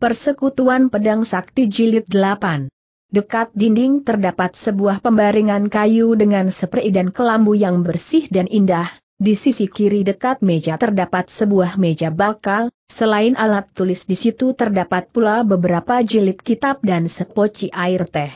Persekutuan Pedang Sakti Jilid 8 Dekat dinding terdapat sebuah pembaringan kayu dengan seprei dan kelambu yang bersih dan indah, di sisi kiri dekat meja terdapat sebuah meja bakal, selain alat tulis di situ terdapat pula beberapa jilid kitab dan sepoci air teh.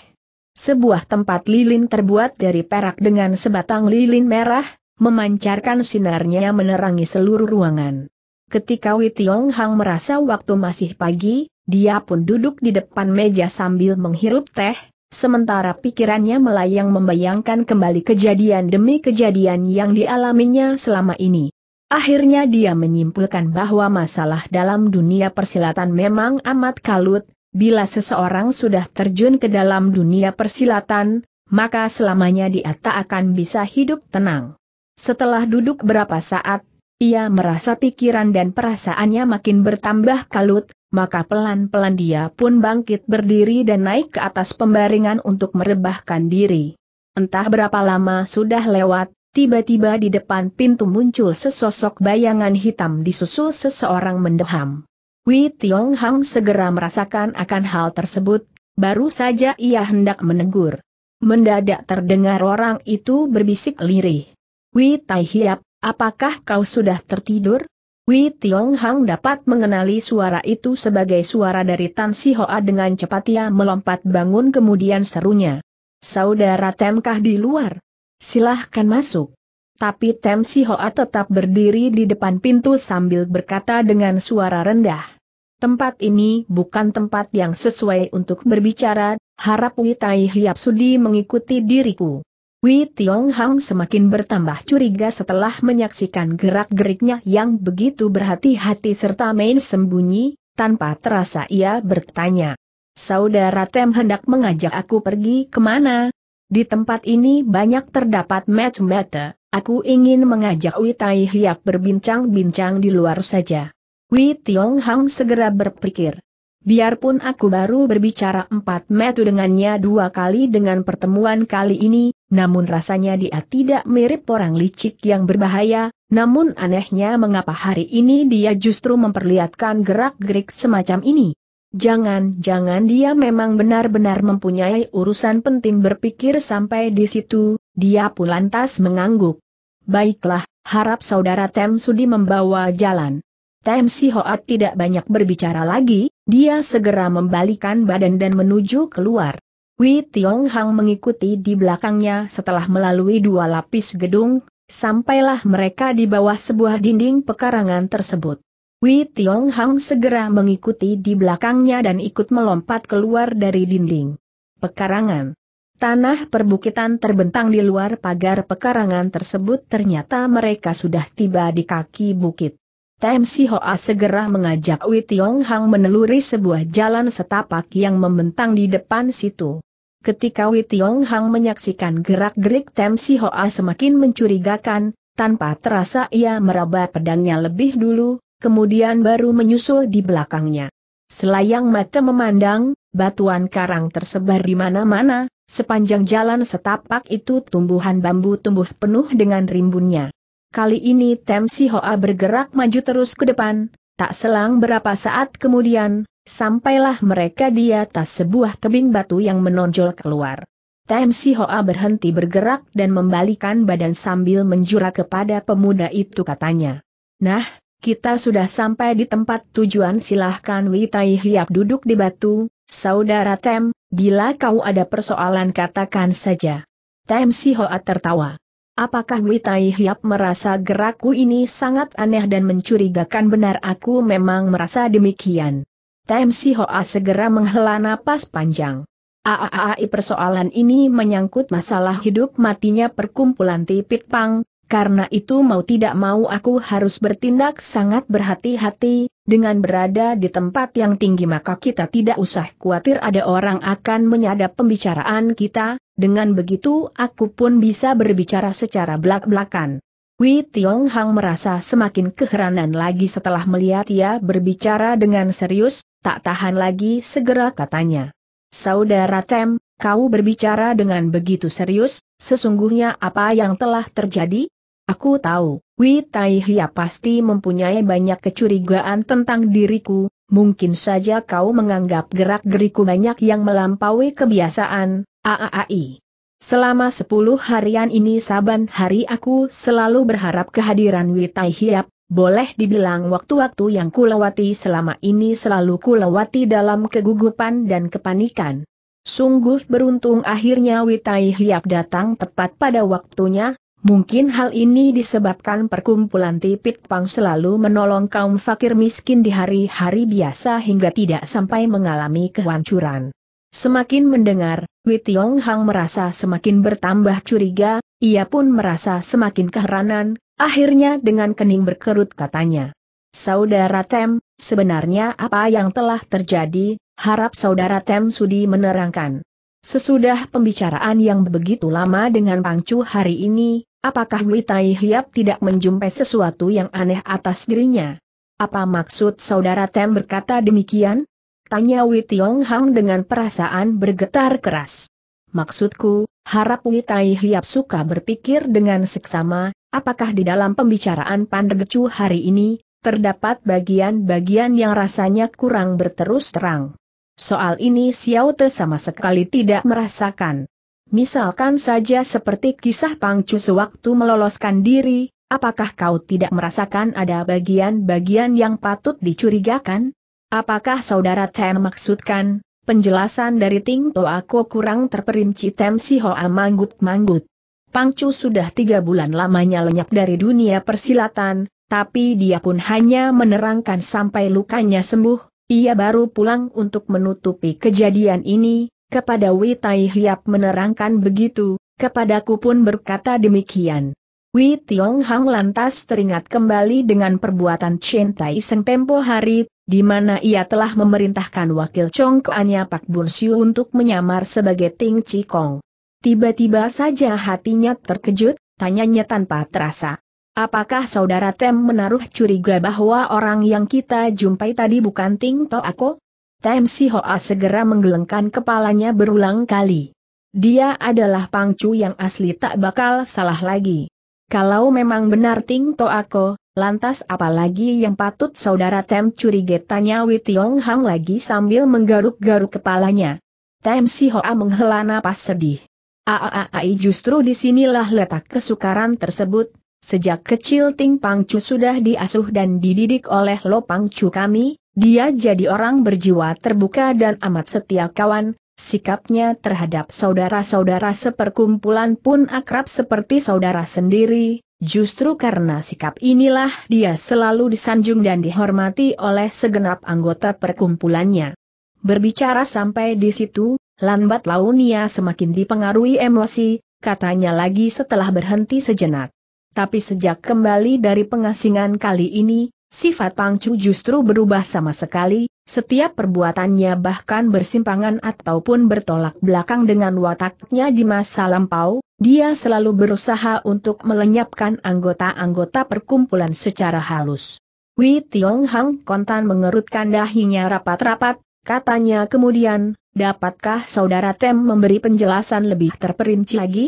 Sebuah tempat lilin terbuat dari perak dengan sebatang lilin merah, memancarkan sinarnya menerangi seluruh ruangan. Ketika Wei Tiong Hang merasa waktu masih pagi, dia pun duduk di depan meja sambil menghirup teh, sementara pikirannya melayang membayangkan kembali kejadian demi kejadian yang dialaminya selama ini. Akhirnya dia menyimpulkan bahwa masalah dalam dunia persilatan memang amat kalut, bila seseorang sudah terjun ke dalam dunia persilatan, maka selamanya dia tak akan bisa hidup tenang. Setelah duduk berapa saat, ia merasa pikiran dan perasaannya makin bertambah kalut, maka pelan-pelan dia pun bangkit berdiri dan naik ke atas pembaringan untuk merebahkan diri. Entah berapa lama sudah lewat, tiba-tiba di depan pintu muncul sesosok bayangan hitam disusul seseorang mendeham. Wei Tiong Hang segera merasakan akan hal tersebut, baru saja ia hendak menegur. Mendadak terdengar orang itu berbisik lirih. Wei Tai Hiap, apakah kau sudah tertidur? Wei Tiong Hang dapat mengenali suara itu sebagai suara dari Tan Si Hoa dengan cepat ia melompat bangun kemudian serunya. Saudara Temkah di luar. Silahkan masuk. Tapi Tem Si Hoa tetap berdiri di depan pintu sambil berkata dengan suara rendah. Tempat ini bukan tempat yang sesuai untuk berbicara, harap Tai Hiap Sudi mengikuti diriku. Wei Tiong Hang semakin bertambah curiga setelah menyaksikan gerak-geriknya yang begitu berhati-hati serta main sembunyi, tanpa terasa ia bertanya. Saudara Tem hendak mengajak aku pergi kemana? Di tempat ini banyak terdapat match mata aku ingin mengajak Wei Tai Hiap berbincang-bincang di luar saja. Wei Tiong Hang segera berpikir, Biarpun aku baru berbicara empat metu dengannya dua kali dengan pertemuan kali ini, namun rasanya dia tidak mirip orang licik yang berbahaya, namun anehnya mengapa hari ini dia justru memperlihatkan gerak-gerik semacam ini. Jangan-jangan dia memang benar-benar mempunyai urusan penting berpikir sampai di situ, dia pun lantas mengangguk. Baiklah, harap saudara Tem Sudi membawa jalan. Tem Si Hoat tidak banyak berbicara lagi, dia segera membalikan badan dan menuju keluar. Wei Tiong Hang mengikuti di belakangnya setelah melalui dua lapis gedung, sampailah mereka di bawah sebuah dinding pekarangan tersebut. Wei Tiong Hang segera mengikuti di belakangnya dan ikut melompat keluar dari dinding pekarangan. Tanah perbukitan terbentang di luar pagar pekarangan tersebut ternyata mereka sudah tiba di kaki bukit. Tem Hoa segera mengajak Wei Tiong Hang meneluri sebuah jalan setapak yang membentang di depan situ. Ketika Wei Tiong Hang menyaksikan gerak-gerik Tem Hoa semakin mencurigakan, tanpa terasa ia meraba pedangnya lebih dulu, kemudian baru menyusul di belakangnya. Selayang mata memandang, batuan karang tersebar di mana-mana, sepanjang jalan setapak itu tumbuhan bambu tumbuh penuh dengan rimbunnya. Kali ini Tem Si Hoa bergerak maju terus ke depan, tak selang berapa saat kemudian, sampailah mereka di atas sebuah tebing batu yang menonjol keluar. Tem Si Hoa berhenti bergerak dan membalikan badan sambil menjura kepada pemuda itu katanya. Nah, kita sudah sampai di tempat tujuan silahkan Witai Hiap duduk di batu, saudara Tem, bila kau ada persoalan katakan saja. Tem Si Hoa tertawa. Apakah Witai Hiap merasa gerakku ini sangat aneh dan mencurigakan benar aku memang merasa demikian? Tem Si Hoa segera menghela napas panjang. Aaai persoalan ini menyangkut masalah hidup matinya perkumpulan Tipit Pang, karena itu mau tidak mau aku harus bertindak sangat berhati-hati, dengan berada di tempat yang tinggi maka kita tidak usah khawatir ada orang akan menyadap pembicaraan kita, dengan begitu aku pun bisa berbicara secara belak-belakan. Wei Tiong Hang merasa semakin keheranan lagi setelah melihat ia berbicara dengan serius, tak tahan lagi segera katanya. Saudara Tem, kau berbicara dengan begitu serius, sesungguhnya apa yang telah terjadi? Aku tahu, Wei Tai Hia pasti mempunyai banyak kecurigaan tentang diriku, mungkin saja kau menganggap gerak-geriku banyak yang melampaui kebiasaan, AAAI. Selama sepuluh harian ini saban hari aku selalu berharap kehadiran Wei Tai Hia, boleh dibilang waktu-waktu yang kulewati selama ini selalu kulewati dalam kegugupan dan kepanikan. Sungguh beruntung akhirnya Witai Hiap datang tepat pada waktunya, Mungkin hal ini disebabkan perkumpulan Tipit Pang selalu menolong kaum fakir miskin di hari-hari biasa hingga tidak sampai mengalami kehancuran. Semakin mendengar, Wei Tiong Hang merasa semakin bertambah curiga, ia pun merasa semakin keheranan, akhirnya dengan kening berkerut katanya. Saudara Tem, sebenarnya apa yang telah terjadi, harap saudara Tem sudi menerangkan. Sesudah pembicaraan yang begitu lama dengan Pangcu hari ini, Apakah Wei Tai Hiap tidak menjumpai sesuatu yang aneh atas dirinya? Apa maksud saudara Tem berkata demikian? Tanya Wei Tiong Hang dengan perasaan bergetar keras. Maksudku, harap Wei Tai Hiap suka berpikir dengan seksama, apakah di dalam pembicaraan Pandegecu hari ini, terdapat bagian-bagian yang rasanya kurang berterus terang. Soal ini Xiao Te sama sekali tidak merasakan. Misalkan saja seperti kisah Pangcu sewaktu meloloskan diri, apakah kau tidak merasakan ada bagian-bagian yang patut dicurigakan? Apakah saudara Tem maksudkan, penjelasan dari Ting aku kurang terperinci Tem Hoa manggut-manggut. Pangcu sudah tiga bulan lamanya lenyap dari dunia persilatan, tapi dia pun hanya menerangkan sampai lukanya sembuh, ia baru pulang untuk menutupi kejadian ini, kepada Wei Tai Hiap menerangkan begitu, kepadaku pun berkata demikian. Wei Tiong Hang lantas teringat kembali dengan perbuatan Chen Tai Seng tempo hari, di mana ia telah memerintahkan wakil congkoannya Pak Bun Siu untuk menyamar sebagai Ting Chi Kong. Tiba-tiba saja hatinya terkejut, tanyanya tanpa terasa. Apakah saudara Tem menaruh curiga bahwa orang yang kita jumpai tadi bukan Ting To Ako? Tem Si Hoa segera menggelengkan kepalanya berulang kali. Dia adalah pangcu yang asli tak bakal salah lagi. Kalau memang benar Ting Ako, lantas apalagi yang patut saudara Tem curiga tanya Witiong Hang lagi sambil menggaruk-garuk kepalanya. Tem Si Hoa menghela napas sedih. Aaai justru disinilah letak kesukaran tersebut, Sejak kecil Ting Pangcu sudah diasuh dan dididik oleh Lo Pangcu kami, dia jadi orang berjiwa terbuka dan amat setia kawan, sikapnya terhadap saudara-saudara seperkumpulan pun akrab seperti saudara sendiri, justru karena sikap inilah dia selalu disanjung dan dihormati oleh segenap anggota perkumpulannya. Berbicara sampai di situ, lambat laun ia semakin dipengaruhi emosi, katanya lagi setelah berhenti sejenak. Tapi sejak kembali dari pengasingan kali ini, Sifat Pangcu justru berubah sama sekali, setiap perbuatannya bahkan bersimpangan ataupun bertolak belakang dengan wataknya di masa lampau, dia selalu berusaha untuk melenyapkan anggota-anggota perkumpulan secara halus. Wei Tiong Hang kontan mengerutkan dahinya rapat-rapat, katanya kemudian, dapatkah saudara Tem memberi penjelasan lebih terperinci lagi?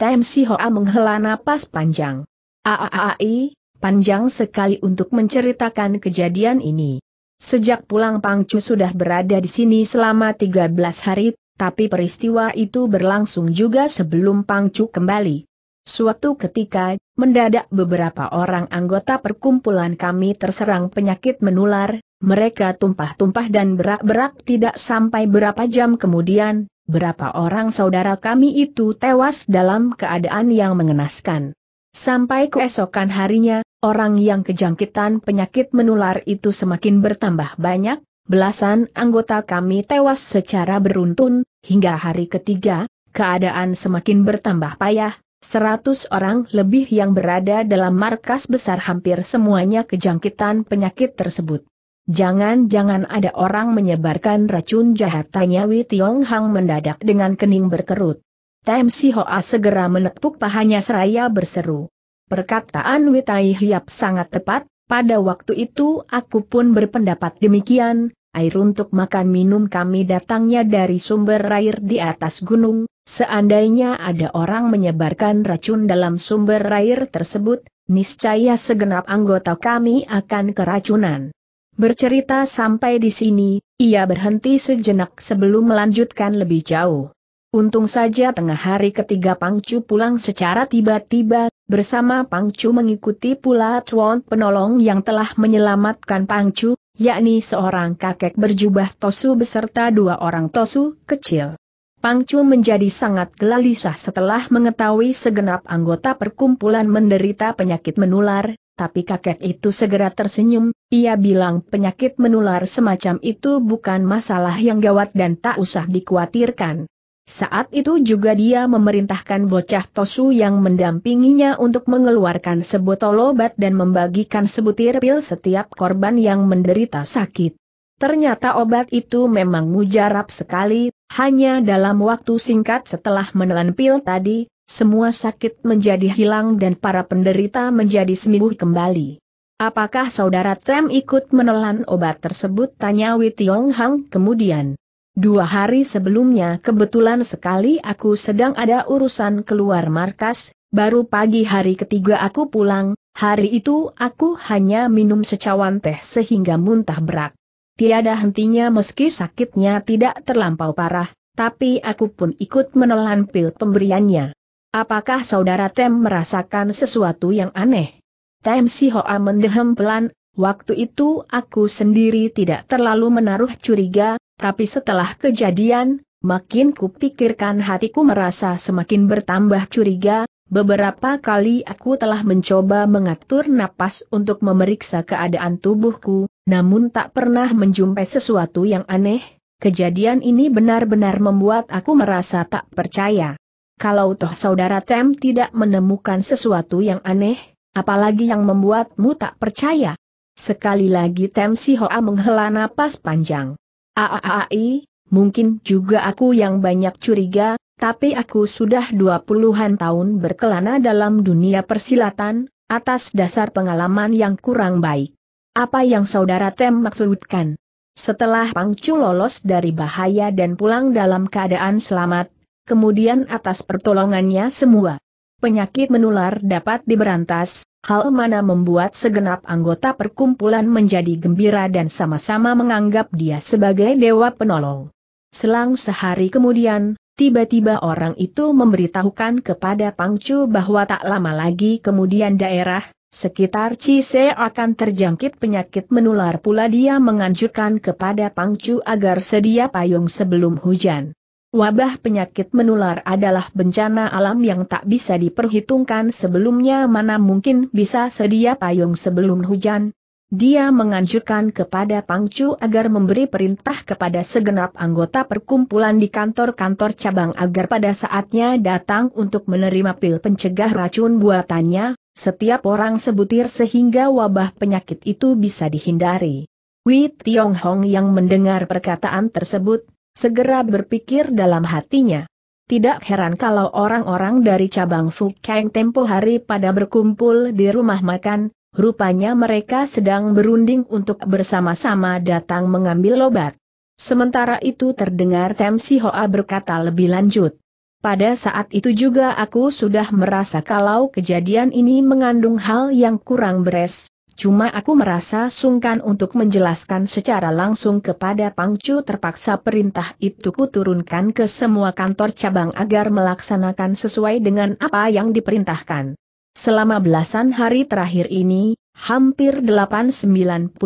Tem Si Hoa menghela napas panjang. Aaai, panjang sekali untuk menceritakan kejadian ini. Sejak pulang Pangcu sudah berada di sini selama 13 hari, tapi peristiwa itu berlangsung juga sebelum Pangcu kembali. Suatu ketika, mendadak beberapa orang anggota perkumpulan kami terserang penyakit menular, mereka tumpah-tumpah dan berak-berak tidak sampai berapa jam kemudian, berapa orang saudara kami itu tewas dalam keadaan yang mengenaskan. Sampai keesokan harinya, orang yang kejangkitan penyakit menular itu semakin bertambah banyak, belasan anggota kami tewas secara beruntun, hingga hari ketiga, keadaan semakin bertambah payah, seratus orang lebih yang berada dalam markas besar hampir semuanya kejangkitan penyakit tersebut. Jangan-jangan ada orang menyebarkan racun jahat tanya Wei Tiong Hang mendadak dengan kening berkerut. Tem Si Hoa segera menepuk pahanya seraya berseru. Perkataan Witai Hiap sangat tepat, pada waktu itu aku pun berpendapat demikian, air untuk makan minum kami datangnya dari sumber air di atas gunung, seandainya ada orang menyebarkan racun dalam sumber air tersebut, niscaya segenap anggota kami akan keracunan. Bercerita sampai di sini, ia berhenti sejenak sebelum melanjutkan lebih jauh. Untung saja tengah hari ketiga Pangcu pulang secara tiba-tiba, bersama Pangcu mengikuti pula Tuan penolong yang telah menyelamatkan Pangcu, yakni seorang kakek berjubah tosu beserta dua orang tosu kecil. Pangcu menjadi sangat gelisah setelah mengetahui segenap anggota perkumpulan menderita penyakit menular, tapi kakek itu segera tersenyum, ia bilang penyakit menular semacam itu bukan masalah yang gawat dan tak usah dikhawatirkan. Saat itu juga dia memerintahkan bocah Tosu yang mendampinginya untuk mengeluarkan sebotol obat dan membagikan sebutir pil setiap korban yang menderita sakit. Ternyata obat itu memang mujarab sekali, hanya dalam waktu singkat setelah menelan pil tadi, semua sakit menjadi hilang dan para penderita menjadi sembuh kembali. Apakah saudara Trem ikut menelan obat tersebut? Tanya Wei Tiong Hang kemudian. Dua hari sebelumnya kebetulan sekali aku sedang ada urusan keluar markas, baru pagi hari ketiga aku pulang, hari itu aku hanya minum secawan teh sehingga muntah berak. Tiada hentinya meski sakitnya tidak terlampau parah, tapi aku pun ikut menelan pil pemberiannya. Apakah saudara Tem merasakan sesuatu yang aneh? Tem Si Hoa mendehem pelan, waktu itu aku sendiri tidak terlalu menaruh curiga, tapi setelah kejadian, makin kupikirkan hatiku merasa semakin bertambah curiga, beberapa kali aku telah mencoba mengatur napas untuk memeriksa keadaan tubuhku, namun tak pernah menjumpai sesuatu yang aneh, kejadian ini benar-benar membuat aku merasa tak percaya. Kalau toh saudara Tem tidak menemukan sesuatu yang aneh, apalagi yang membuatmu tak percaya. Sekali lagi Tem Sihoa menghela napas panjang. Aai, mungkin juga aku yang banyak curiga, tapi aku sudah dua puluhan tahun berkelana dalam dunia persilatan, atas dasar pengalaman yang kurang baik. Apa yang saudara Tem maksudkan? Setelah Pangcu lolos dari bahaya dan pulang dalam keadaan selamat, kemudian atas pertolongannya semua penyakit menular dapat diberantas, hal mana membuat segenap anggota perkumpulan menjadi gembira dan sama-sama menganggap dia sebagai dewa penolong. Selang sehari kemudian, tiba-tiba orang itu memberitahukan kepada Pangcu bahwa tak lama lagi kemudian daerah, sekitar Cise akan terjangkit penyakit menular pula dia menganjurkan kepada Pangcu agar sedia payung sebelum hujan. Wabah penyakit menular adalah bencana alam yang tak bisa diperhitungkan sebelumnya mana mungkin bisa sedia payung sebelum hujan. Dia menganjurkan kepada Pangcu agar memberi perintah kepada segenap anggota perkumpulan di kantor-kantor cabang agar pada saatnya datang untuk menerima pil pencegah racun buatannya, setiap orang sebutir sehingga wabah penyakit itu bisa dihindari. Wei Tiong Hong yang mendengar perkataan tersebut, Segera berpikir dalam hatinya. Tidak heran kalau orang-orang dari cabang Fukeng tempo hari pada berkumpul di rumah makan, rupanya mereka sedang berunding untuk bersama-sama datang mengambil lobat. Sementara itu terdengar Tem Hoa berkata lebih lanjut. Pada saat itu juga aku sudah merasa kalau kejadian ini mengandung hal yang kurang beres, Cuma aku merasa sungkan untuk menjelaskan secara langsung kepada Pangcu terpaksa perintah itu kuturunkan ke semua kantor cabang agar melaksanakan sesuai dengan apa yang diperintahkan. Selama belasan hari terakhir ini, hampir 8-90%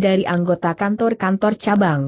dari anggota kantor-kantor cabang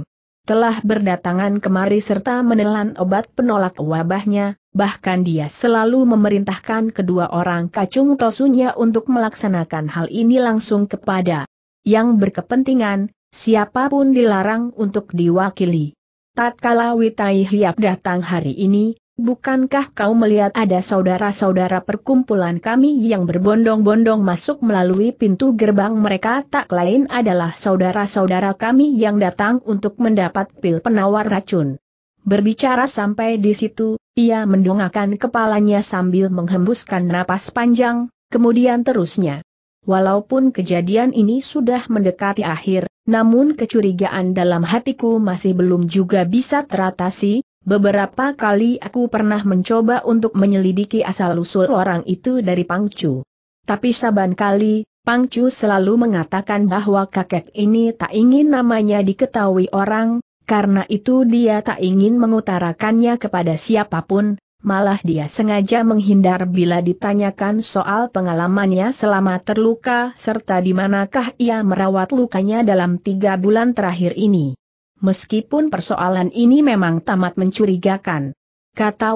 telah berdatangan kemari serta menelan obat penolak wabahnya, Bahkan dia selalu memerintahkan kedua orang kacung tosunya untuk melaksanakan hal ini langsung kepada yang berkepentingan, siapapun dilarang untuk diwakili. Tatkala Witai Hiap datang hari ini, bukankah kau melihat ada saudara-saudara perkumpulan kami yang berbondong-bondong masuk melalui pintu gerbang mereka tak lain adalah saudara-saudara kami yang datang untuk mendapat pil penawar racun. Berbicara sampai di situ, ia mendongakkan kepalanya sambil menghembuskan napas panjang, kemudian terusnya. Walaupun kejadian ini sudah mendekati akhir, namun kecurigaan dalam hatiku masih belum juga bisa teratasi, beberapa kali aku pernah mencoba untuk menyelidiki asal-usul orang itu dari Pangcu. Tapi saban kali, Pangcu selalu mengatakan bahwa kakek ini tak ingin namanya diketahui orang, karena itu dia tak ingin mengutarakannya kepada siapapun, malah dia sengaja menghindar bila ditanyakan soal pengalamannya selama terluka serta di manakah ia merawat lukanya dalam tiga bulan terakhir ini. Meskipun persoalan ini memang tamat mencurigakan. Kata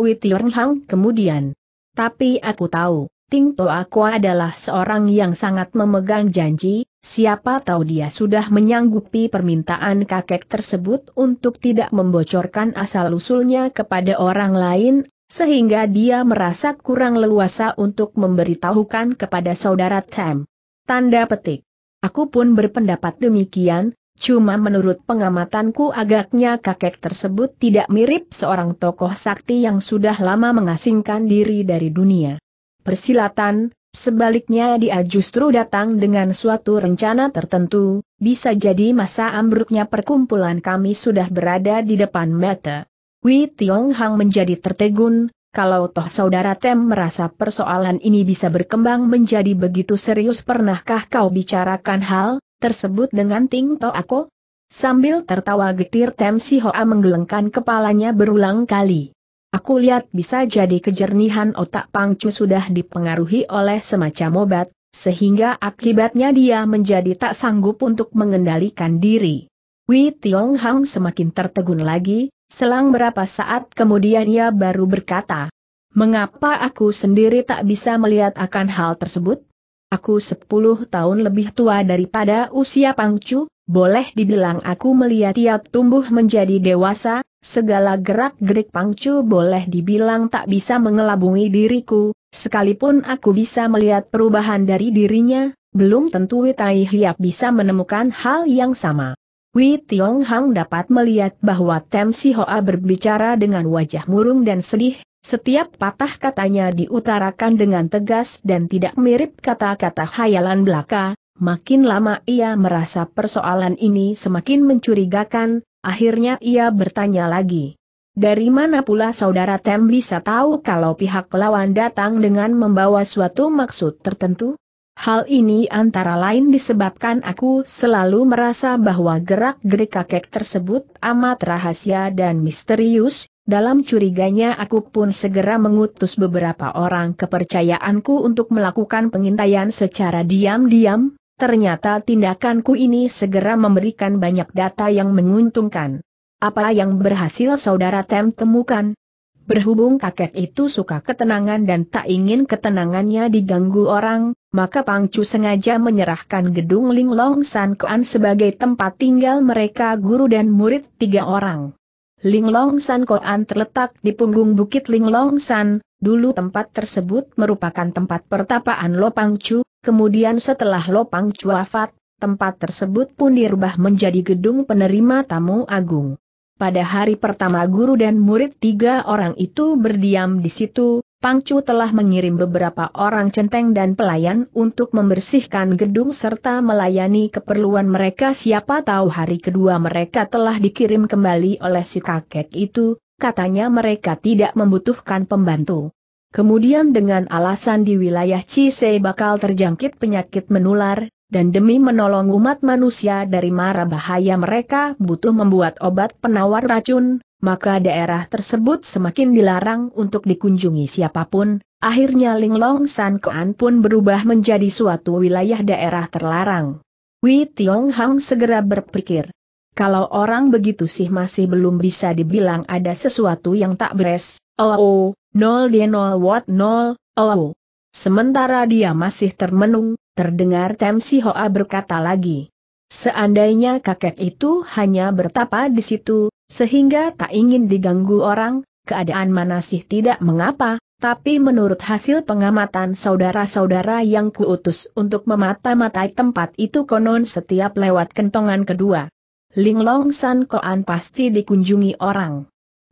Hang kemudian. Tapi aku tahu. Ting adalah seorang yang sangat memegang janji, siapa tahu dia sudah menyanggupi permintaan kakek tersebut untuk tidak membocorkan asal-usulnya kepada orang lain, sehingga dia merasa kurang leluasa untuk memberitahukan kepada saudara Tam. Tanda petik. Aku pun berpendapat demikian, Cuma menurut pengamatanku agaknya kakek tersebut tidak mirip seorang tokoh sakti yang sudah lama mengasingkan diri dari dunia persilatan, sebaliknya dia justru datang dengan suatu rencana tertentu, bisa jadi masa ambruknya perkumpulan kami sudah berada di depan mata. Wei Tiong Hang menjadi tertegun, kalau toh saudara Tem merasa persoalan ini bisa berkembang menjadi begitu serius pernahkah kau bicarakan hal tersebut dengan Ting To Ako? Sambil tertawa getir Tem Si Hoa menggelengkan kepalanya berulang kali. Aku lihat bisa jadi kejernihan otak Pangcu sudah dipengaruhi oleh semacam obat, sehingga akibatnya dia menjadi tak sanggup untuk mengendalikan diri. Wei Tiong Hang semakin tertegun lagi, selang berapa saat kemudian ia baru berkata, Mengapa aku sendiri tak bisa melihat akan hal tersebut? Aku 10 tahun lebih tua daripada usia Pangcu, boleh dibilang aku melihat ia tumbuh menjadi dewasa, Segala gerak-gerik Pangcu boleh dibilang tak bisa mengelabungi diriku, sekalipun aku bisa melihat perubahan dari dirinya, belum tentu Witai Hiap bisa menemukan hal yang sama. Wei Tiong Hang dapat melihat bahwa Tem Si Hoa berbicara dengan wajah murung dan sedih, setiap patah katanya diutarakan dengan tegas dan tidak mirip kata-kata khayalan belaka, makin lama ia merasa persoalan ini semakin mencurigakan, Akhirnya ia bertanya lagi. Dari mana pula saudara Tem bisa tahu kalau pihak lawan datang dengan membawa suatu maksud tertentu? Hal ini antara lain disebabkan aku selalu merasa bahwa gerak-gerik kakek tersebut amat rahasia dan misterius, dalam curiganya aku pun segera mengutus beberapa orang kepercayaanku untuk melakukan pengintaian secara diam-diam, Ternyata tindakanku ini segera memberikan banyak data yang menguntungkan. Apa yang berhasil saudara Tem temukan? Berhubung kakek itu suka ketenangan dan tak ingin ketenangannya diganggu orang, maka Pangcu sengaja menyerahkan gedung Linglong San Kuan sebagai tempat tinggal mereka guru dan murid tiga orang. Linglong San Kuan terletak di punggung bukit Linglong San, dulu tempat tersebut merupakan tempat pertapaan Lo Pangcu, Kemudian setelah Lopang Cuafat, tempat tersebut pun dirubah menjadi gedung penerima tamu agung. Pada hari pertama guru dan murid tiga orang itu berdiam di situ, Pangcu telah mengirim beberapa orang centeng dan pelayan untuk membersihkan gedung serta melayani keperluan mereka siapa tahu hari kedua mereka telah dikirim kembali oleh si kakek itu, katanya mereka tidak membutuhkan pembantu. Kemudian dengan alasan di wilayah Cise bakal terjangkit penyakit menular, dan demi menolong umat manusia dari mara bahaya mereka butuh membuat obat penawar racun, maka daerah tersebut semakin dilarang untuk dikunjungi siapapun, akhirnya Linglong San Kuan pun berubah menjadi suatu wilayah daerah terlarang. Wei Tiong Hang segera berpikir, kalau orang begitu sih masih belum bisa dibilang ada sesuatu yang tak beres, oh, oh nol dia nol what nol, oh, oh. Sementara dia masih termenung, terdengar Tem Si Hoa berkata lagi. Seandainya kakek itu hanya bertapa di situ, sehingga tak ingin diganggu orang, keadaan mana sih tidak mengapa, tapi menurut hasil pengamatan saudara-saudara yang kuutus untuk memata-matai tempat itu konon setiap lewat kentongan kedua. Linglong San Koan pasti dikunjungi orang.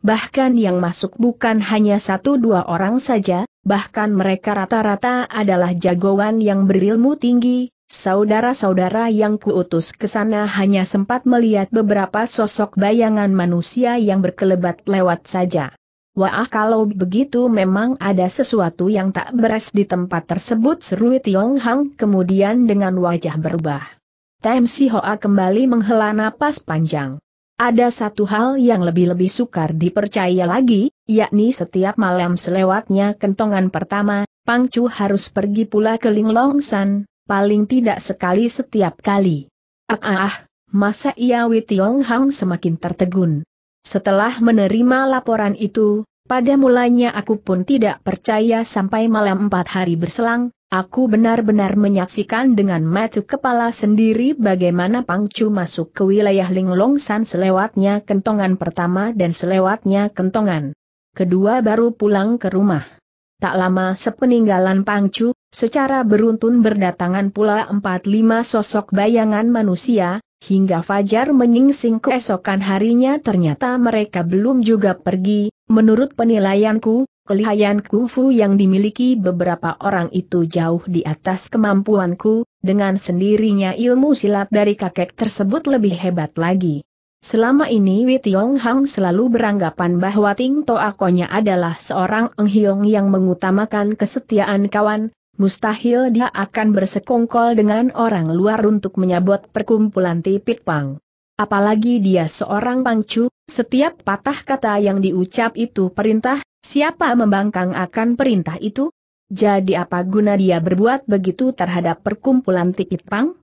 Bahkan yang masuk bukan hanya satu dua orang saja, bahkan mereka rata-rata adalah jagoan yang berilmu tinggi, saudara-saudara yang kuutus ke sana hanya sempat melihat beberapa sosok bayangan manusia yang berkelebat lewat saja. Wah kalau begitu memang ada sesuatu yang tak beres di tempat tersebut seru Tiong kemudian dengan wajah berubah. Tem Si Hoa kembali menghela napas panjang. Ada satu hal yang lebih-lebih sukar dipercaya lagi, yakni setiap malam selewatnya kentongan pertama, Pang Chu harus pergi pula ke Linglongsan, paling tidak sekali setiap kali. Ah, ah, ah masa ia Witiong Hang semakin tertegun. Setelah menerima laporan itu, pada mulanya aku pun tidak percaya sampai malam empat hari berselang, Aku benar-benar menyaksikan dengan mata kepala sendiri bagaimana Pangcu masuk ke wilayah Linglong San selewatnya kentongan pertama dan selewatnya kentongan. Kedua baru pulang ke rumah. Tak lama sepeninggalan Pangcu, secara beruntun berdatangan pula empat lima sosok bayangan manusia, hingga fajar menyingsing keesokan harinya ternyata mereka belum juga pergi, menurut penilaianku, Kelihayan kungfu yang dimiliki beberapa orang itu jauh di atas kemampuanku, dengan sendirinya ilmu silat dari kakek tersebut lebih hebat lagi. Selama ini Wei Tiong Hang selalu beranggapan bahwa Ting Toakonya adalah seorang Eng yang mengutamakan kesetiaan kawan, mustahil dia akan bersekongkol dengan orang luar untuk menyabot perkumpulan Tipit Pang. Apalagi dia seorang pangcu, setiap patah kata yang diucap itu perintah, Siapa membangkang akan perintah itu? Jadi apa guna dia berbuat begitu terhadap perkumpulan Tipitpang?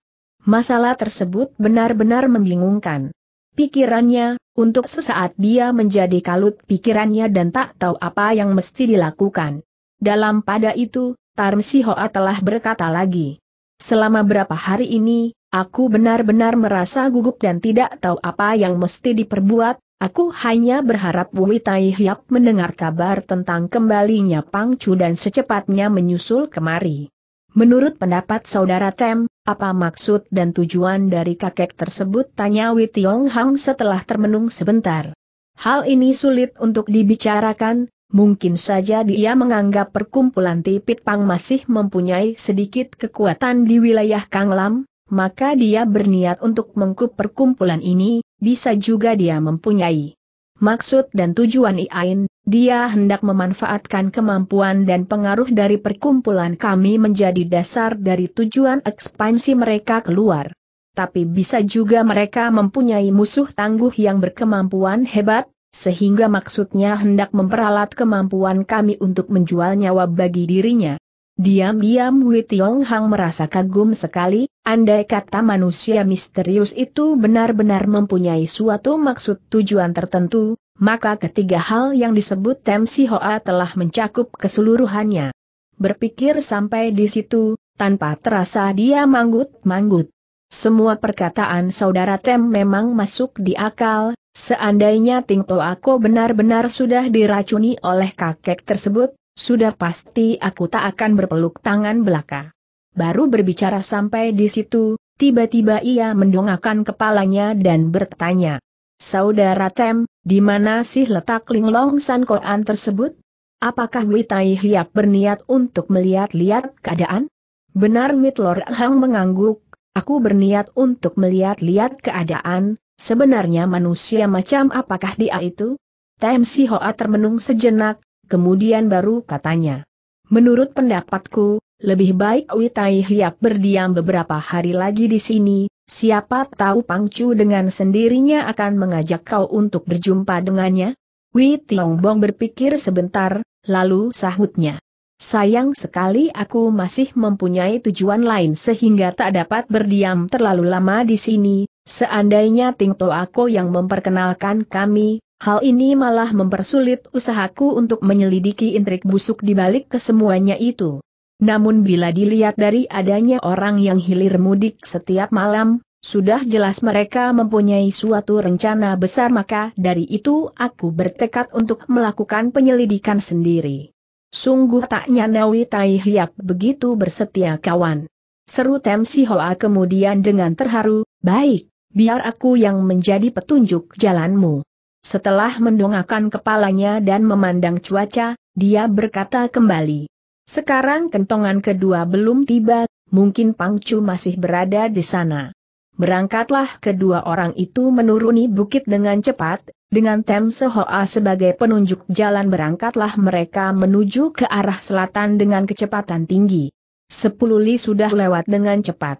Masalah tersebut benar-benar membingungkan. Pikirannya, untuk sesaat dia menjadi kalut pikirannya dan tak tahu apa yang mesti dilakukan. Dalam pada itu, Tarm Sihoa telah berkata lagi. Selama berapa hari ini, aku benar-benar merasa gugup dan tidak tahu apa yang mesti diperbuat, Aku hanya berharap Wu Tai Hiap mendengar kabar tentang kembalinya Pang Chu dan secepatnya menyusul kemari. Menurut pendapat saudara Tem, apa maksud dan tujuan dari kakek tersebut tanya Wei Tiong Hang setelah termenung sebentar. Hal ini sulit untuk dibicarakan, mungkin saja dia menganggap perkumpulan Tipit Pang masih mempunyai sedikit kekuatan di wilayah Kang Lam, maka dia berniat untuk mengkup perkumpulan ini, bisa juga dia mempunyai maksud dan tujuan Iain, dia hendak memanfaatkan kemampuan dan pengaruh dari perkumpulan kami menjadi dasar dari tujuan ekspansi mereka keluar. Tapi bisa juga mereka mempunyai musuh tangguh yang berkemampuan hebat, sehingga maksudnya hendak memperalat kemampuan kami untuk menjual nyawa bagi dirinya. Diam-diam Wei Tiong Hang merasa kagum sekali, andai kata manusia misterius itu benar-benar mempunyai suatu maksud tujuan tertentu, maka ketiga hal yang disebut Tem Si Hoa telah mencakup keseluruhannya. Berpikir sampai di situ, tanpa terasa dia manggut-manggut. Semua perkataan saudara Tem memang masuk di akal, seandainya Ting Toako benar-benar sudah diracuni oleh kakek tersebut, sudah pasti aku tak akan berpeluk tangan belaka. Baru berbicara sampai di situ, tiba-tiba ia mendongakkan kepalanya dan bertanya. Saudara Tem, di mana sih letak Linglong San Koan tersebut? Apakah Witai Hiap berniat untuk melihat-lihat keadaan? Benar Witlor Hang mengangguk, aku berniat untuk melihat-lihat keadaan, sebenarnya manusia macam apakah dia itu? Tem Si Hoa termenung sejenak, kemudian baru katanya. Menurut pendapatku, lebih baik Witai Hiap berdiam beberapa hari lagi di sini, siapa tahu Pangcu dengan sendirinya akan mengajak kau untuk berjumpa dengannya? Wi Longbong berpikir sebentar, lalu sahutnya. Sayang sekali aku masih mempunyai tujuan lain sehingga tak dapat berdiam terlalu lama di sini, seandainya Tingto aku yang memperkenalkan kami, Hal ini malah mempersulit usahaku untuk menyelidiki intrik busuk di balik kesemuanya itu. Namun bila dilihat dari adanya orang yang hilir mudik setiap malam, sudah jelas mereka mempunyai suatu rencana besar maka dari itu aku bertekad untuk melakukan penyelidikan sendiri. Sungguh tak nyanawi Tai Hiap begitu bersetia kawan. Seru Tem Si Hoa kemudian dengan terharu, baik, biar aku yang menjadi petunjuk jalanmu. Setelah mendongakkan kepalanya dan memandang cuaca, dia berkata kembali. Sekarang kentongan kedua belum tiba, mungkin Pangcu masih berada di sana. Berangkatlah kedua orang itu menuruni bukit dengan cepat, dengan Tem Sehoa sebagai penunjuk jalan berangkatlah mereka menuju ke arah selatan dengan kecepatan tinggi. Sepuluh li sudah lewat dengan cepat.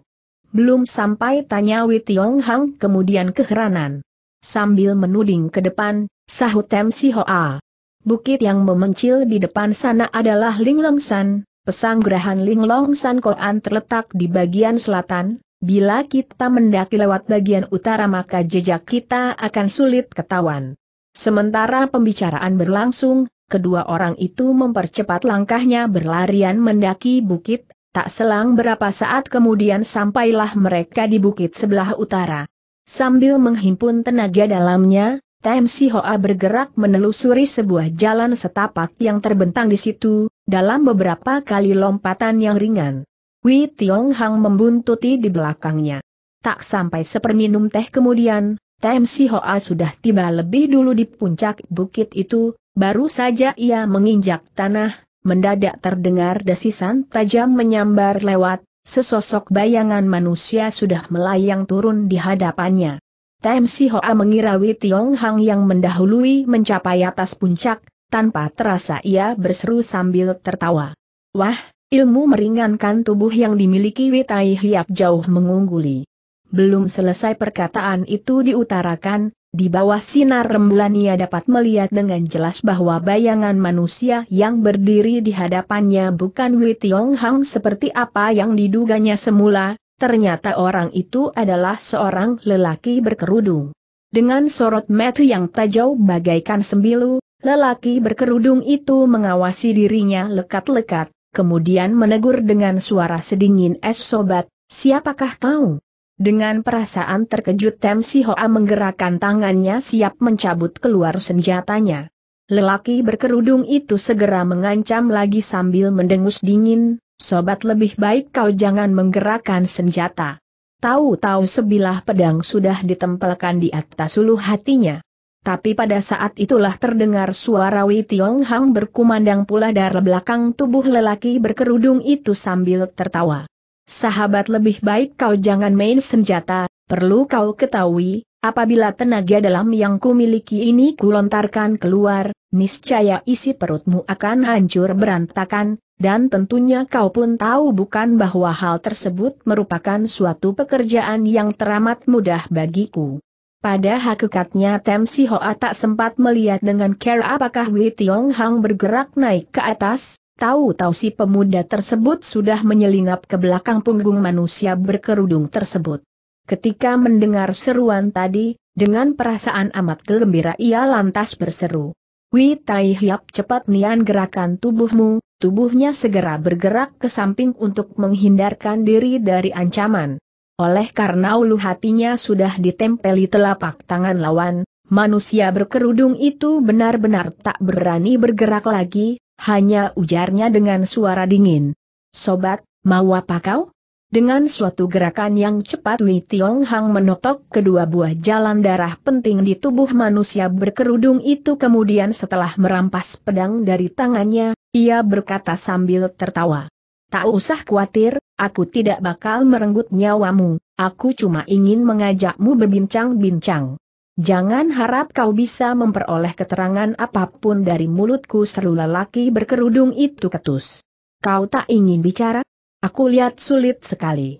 Belum sampai tanya Tiong Hang kemudian keheranan sambil menuding ke depan, sahut Tem Hoa. Bukit yang memencil di depan sana adalah Ling San, pesanggrahan Ling San Koan terletak di bagian selatan, bila kita mendaki lewat bagian utara maka jejak kita akan sulit ketahuan. Sementara pembicaraan berlangsung, kedua orang itu mempercepat langkahnya berlarian mendaki bukit, tak selang berapa saat kemudian sampailah mereka di bukit sebelah utara. Sambil menghimpun tenaga dalamnya, Tem Si Hoa bergerak menelusuri sebuah jalan setapak yang terbentang di situ, dalam beberapa kali lompatan yang ringan. Wei Tiong Hang membuntuti di belakangnya. Tak sampai seperminum teh kemudian, Tem Si Hoa sudah tiba lebih dulu di puncak bukit itu, baru saja ia menginjak tanah, mendadak terdengar desisan tajam menyambar lewat, Sesosok bayangan manusia sudah melayang turun di hadapannya. Tem Si Hoa mengira Wei Tiong Hang yang mendahului mencapai atas puncak, tanpa terasa ia berseru sambil tertawa. Wah, ilmu meringankan tubuh yang dimiliki Wei Tai Hiap jauh mengungguli. Belum selesai perkataan itu diutarakan, di bawah sinar rembulan ia dapat melihat dengan jelas bahwa bayangan manusia yang berdiri di hadapannya bukan Wei Tiong Hang seperti apa yang diduganya semula, ternyata orang itu adalah seorang lelaki berkerudung. Dengan sorot mata yang tajau bagaikan sembilu, lelaki berkerudung itu mengawasi dirinya lekat-lekat, kemudian menegur dengan suara sedingin es sobat, siapakah kau? Dengan perasaan terkejut Tem Si Hoa menggerakkan tangannya siap mencabut keluar senjatanya. Lelaki berkerudung itu segera mengancam lagi sambil mendengus dingin, sobat lebih baik kau jangan menggerakkan senjata. Tahu-tahu sebilah pedang sudah ditempelkan di atas ulu hatinya. Tapi pada saat itulah terdengar suara Wei Tiong Hang berkumandang pula dari belakang tubuh lelaki berkerudung itu sambil tertawa. Sahabat lebih baik kau jangan main senjata, perlu kau ketahui, apabila tenaga dalam yang kumiliki ini kulontarkan keluar, niscaya isi perutmu akan hancur berantakan, dan tentunya kau pun tahu bukan bahwa hal tersebut merupakan suatu pekerjaan yang teramat mudah bagiku. Pada hakikatnya Tem Si Hoa tak sempat melihat dengan care apakah Wei Tiong Hang bergerak naik ke atas, Tahu-tahu si pemuda tersebut sudah menyelinap ke belakang punggung manusia berkerudung tersebut. Ketika mendengar seruan tadi, dengan perasaan amat gembira ia lantas berseru. Wi Tai Hiap cepat nian gerakan tubuhmu, tubuhnya segera bergerak ke samping untuk menghindarkan diri dari ancaman. Oleh karena ulu hatinya sudah ditempeli telapak tangan lawan, manusia berkerudung itu benar-benar tak berani bergerak lagi, hanya ujarnya dengan suara dingin. Sobat, mau apa kau? Dengan suatu gerakan yang cepat Wei Tiong Hang menotok kedua buah jalan darah penting di tubuh manusia berkerudung itu kemudian setelah merampas pedang dari tangannya, ia berkata sambil tertawa. Tak usah khawatir, aku tidak bakal merenggut nyawamu, aku cuma ingin mengajakmu berbincang-bincang. Jangan harap kau bisa memperoleh keterangan apapun dari mulutku seru lelaki berkerudung itu ketus. Kau tak ingin bicara? Aku lihat sulit sekali.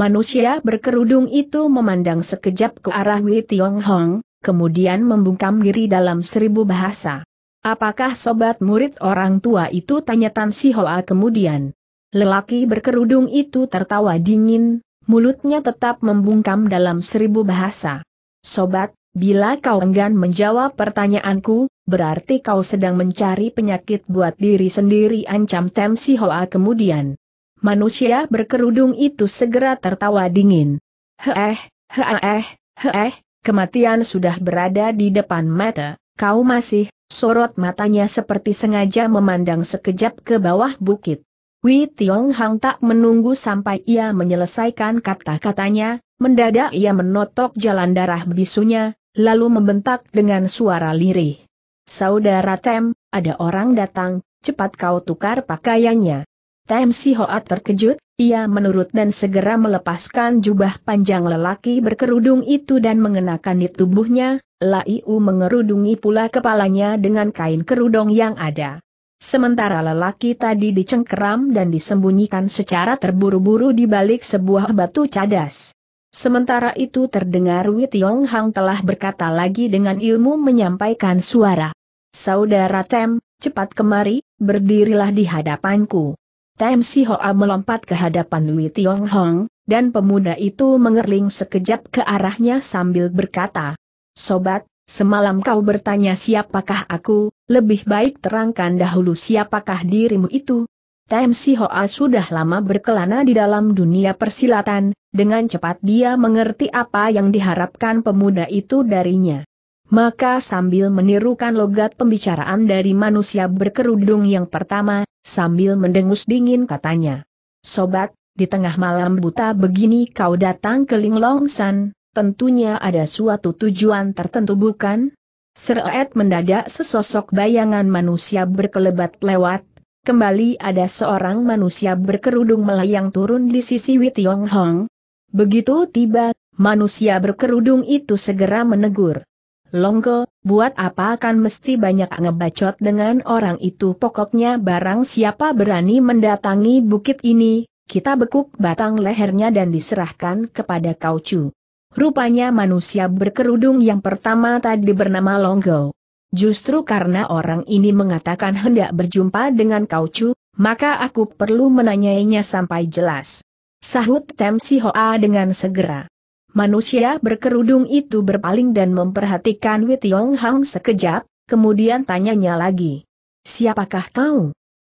Manusia berkerudung itu memandang sekejap ke arah Wei Tiong Hong, kemudian membungkam diri dalam seribu bahasa. Apakah sobat murid orang tua itu tanya Tan Si Hoa kemudian? Lelaki berkerudung itu tertawa dingin, mulutnya tetap membungkam dalam seribu bahasa. Sobat, Bila kau enggan menjawab pertanyaanku, berarti kau sedang mencari penyakit buat diri sendiri ancam Tem Si Hoa kemudian. Manusia berkerudung itu segera tertawa dingin. Heeh, heeh, heeh, kematian sudah berada di depan mata, kau masih, sorot matanya seperti sengaja memandang sekejap ke bawah bukit. Wei Tiong Hang tak menunggu sampai ia menyelesaikan kata-katanya, mendadak ia menotok jalan darah bisunya, lalu membentak dengan suara lirih. Saudara Tem, ada orang datang, cepat kau tukar pakaiannya. Tem Si Hoat terkejut, ia menurut dan segera melepaskan jubah panjang lelaki berkerudung itu dan mengenakan di tubuhnya, Lai U mengerudungi pula kepalanya dengan kain kerudung yang ada. Sementara lelaki tadi dicengkeram dan disembunyikan secara terburu-buru di balik sebuah batu cadas. Sementara itu terdengar Tiong Hang telah berkata lagi dengan ilmu menyampaikan suara. Saudara Tem, cepat kemari, berdirilah di hadapanku. Tem Si Hoa melompat ke hadapan Tiong Hang, dan pemuda itu mengerling sekejap ke arahnya sambil berkata, Sobat, Semalam kau bertanya siapakah aku, lebih baik terangkan dahulu siapakah dirimu itu. Tem Si Hoa sudah lama berkelana di dalam dunia persilatan, dengan cepat dia mengerti apa yang diharapkan pemuda itu darinya. Maka sambil menirukan logat pembicaraan dari manusia berkerudung yang pertama, sambil mendengus dingin katanya. Sobat, di tengah malam buta begini kau datang ke Linglong San, Tentunya ada suatu tujuan tertentu bukan? Seret mendadak sesosok bayangan manusia berkelebat lewat, kembali ada seorang manusia berkerudung melayang turun di sisi Witiong Hong. Begitu tiba, manusia berkerudung itu segera menegur. Longko, buat apa kan mesti banyak ngebacot dengan orang itu pokoknya barang siapa berani mendatangi bukit ini, kita bekuk batang lehernya dan diserahkan kepada kau cu. Rupanya manusia berkerudung yang pertama tadi bernama Longgo. Justru karena orang ini mengatakan hendak berjumpa dengan Kau Chu, maka aku perlu menanyainya sampai jelas. Sahut Tem si Hoa dengan segera. Manusia berkerudung itu berpaling dan memperhatikan Yong Hang sekejap, kemudian tanyanya lagi. Siapakah kau?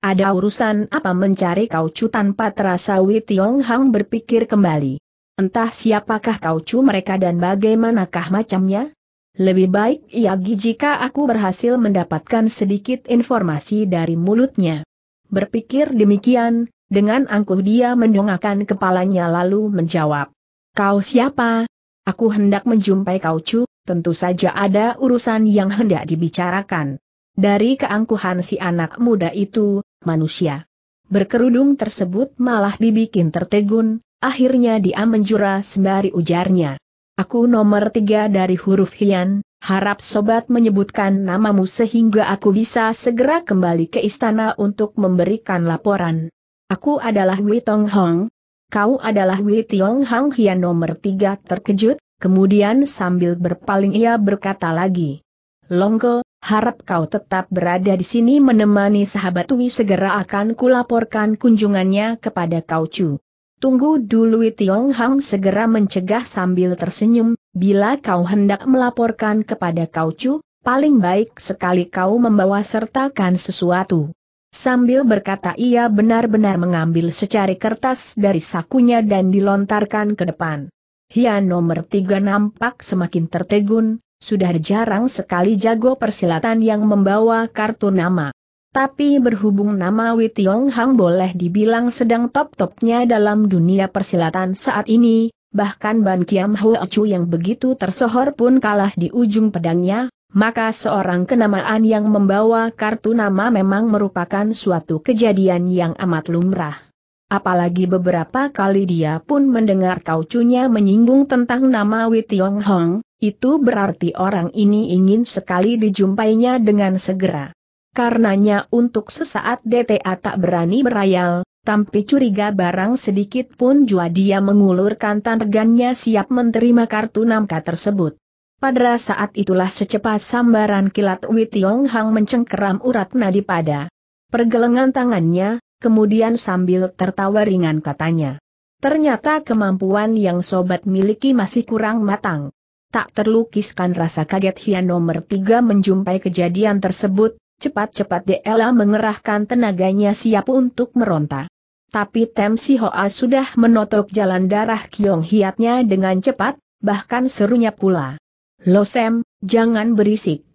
Ada urusan apa mencari Kau Chu tanpa terasa Yong Hang berpikir kembali. Entah siapakah cu mereka dan bagaimanakah macamnya? Lebih baik Iagi jika aku berhasil mendapatkan sedikit informasi dari mulutnya. Berpikir demikian, dengan angkuh dia mendongakkan kepalanya lalu menjawab. Kau siapa? Aku hendak menjumpai cu, tentu saja ada urusan yang hendak dibicarakan. Dari keangkuhan si anak muda itu, manusia berkerudung tersebut malah dibikin tertegun, Akhirnya dia menjura sembari ujarnya. Aku nomor tiga dari huruf Hian, harap sobat menyebutkan namamu sehingga aku bisa segera kembali ke istana untuk memberikan laporan. Aku adalah Wei Tong Hong. Kau adalah Wei Tiong Hong Hian nomor tiga terkejut, kemudian sambil berpaling ia berkata lagi. Longko, harap kau tetap berada di sini menemani sahabat Wei segera akan kulaporkan kunjungannya kepada kau Chu. Tunggu dulu Tiong Hang segera mencegah sambil tersenyum, bila kau hendak melaporkan kepada Kau Chu, paling baik sekali kau membawa sertakan sesuatu. Sambil berkata ia benar-benar mengambil secari kertas dari sakunya dan dilontarkan ke depan. Hian nomor tiga nampak semakin tertegun, sudah jarang sekali jago persilatan yang membawa kartu nama. Tapi berhubung nama Wei Tiong Hang boleh dibilang sedang top-topnya dalam dunia persilatan saat ini, bahkan Ban Kiam Hwa Chu yang begitu tersohor pun kalah di ujung pedangnya, maka seorang kenamaan yang membawa kartu nama memang merupakan suatu kejadian yang amat lumrah. Apalagi beberapa kali dia pun mendengar kaucunya menyinggung tentang nama Wei Tiong Hong, itu berarti orang ini ingin sekali dijumpainya dengan segera. Karenanya untuk sesaat DTA tak berani berayal, tampi curiga barang sedikit pun jua dia mengulurkan tangannya siap menerima kartu namka tersebut. Pada saat itulah secepat sambaran kilat Witiong Hang mencengkeram urat nadi pada pergelengan tangannya, kemudian sambil tertawa ringan katanya. Ternyata kemampuan yang sobat miliki masih kurang matang. Tak terlukiskan rasa kaget Hian nomor tiga menjumpai kejadian tersebut, Cepat-cepat Dela mengerahkan tenaganya siap untuk meronta. Tapi Tem Si Hoa sudah menotok jalan darah Kiong Hiatnya dengan cepat, bahkan serunya pula. Lo Sem, jangan berisik.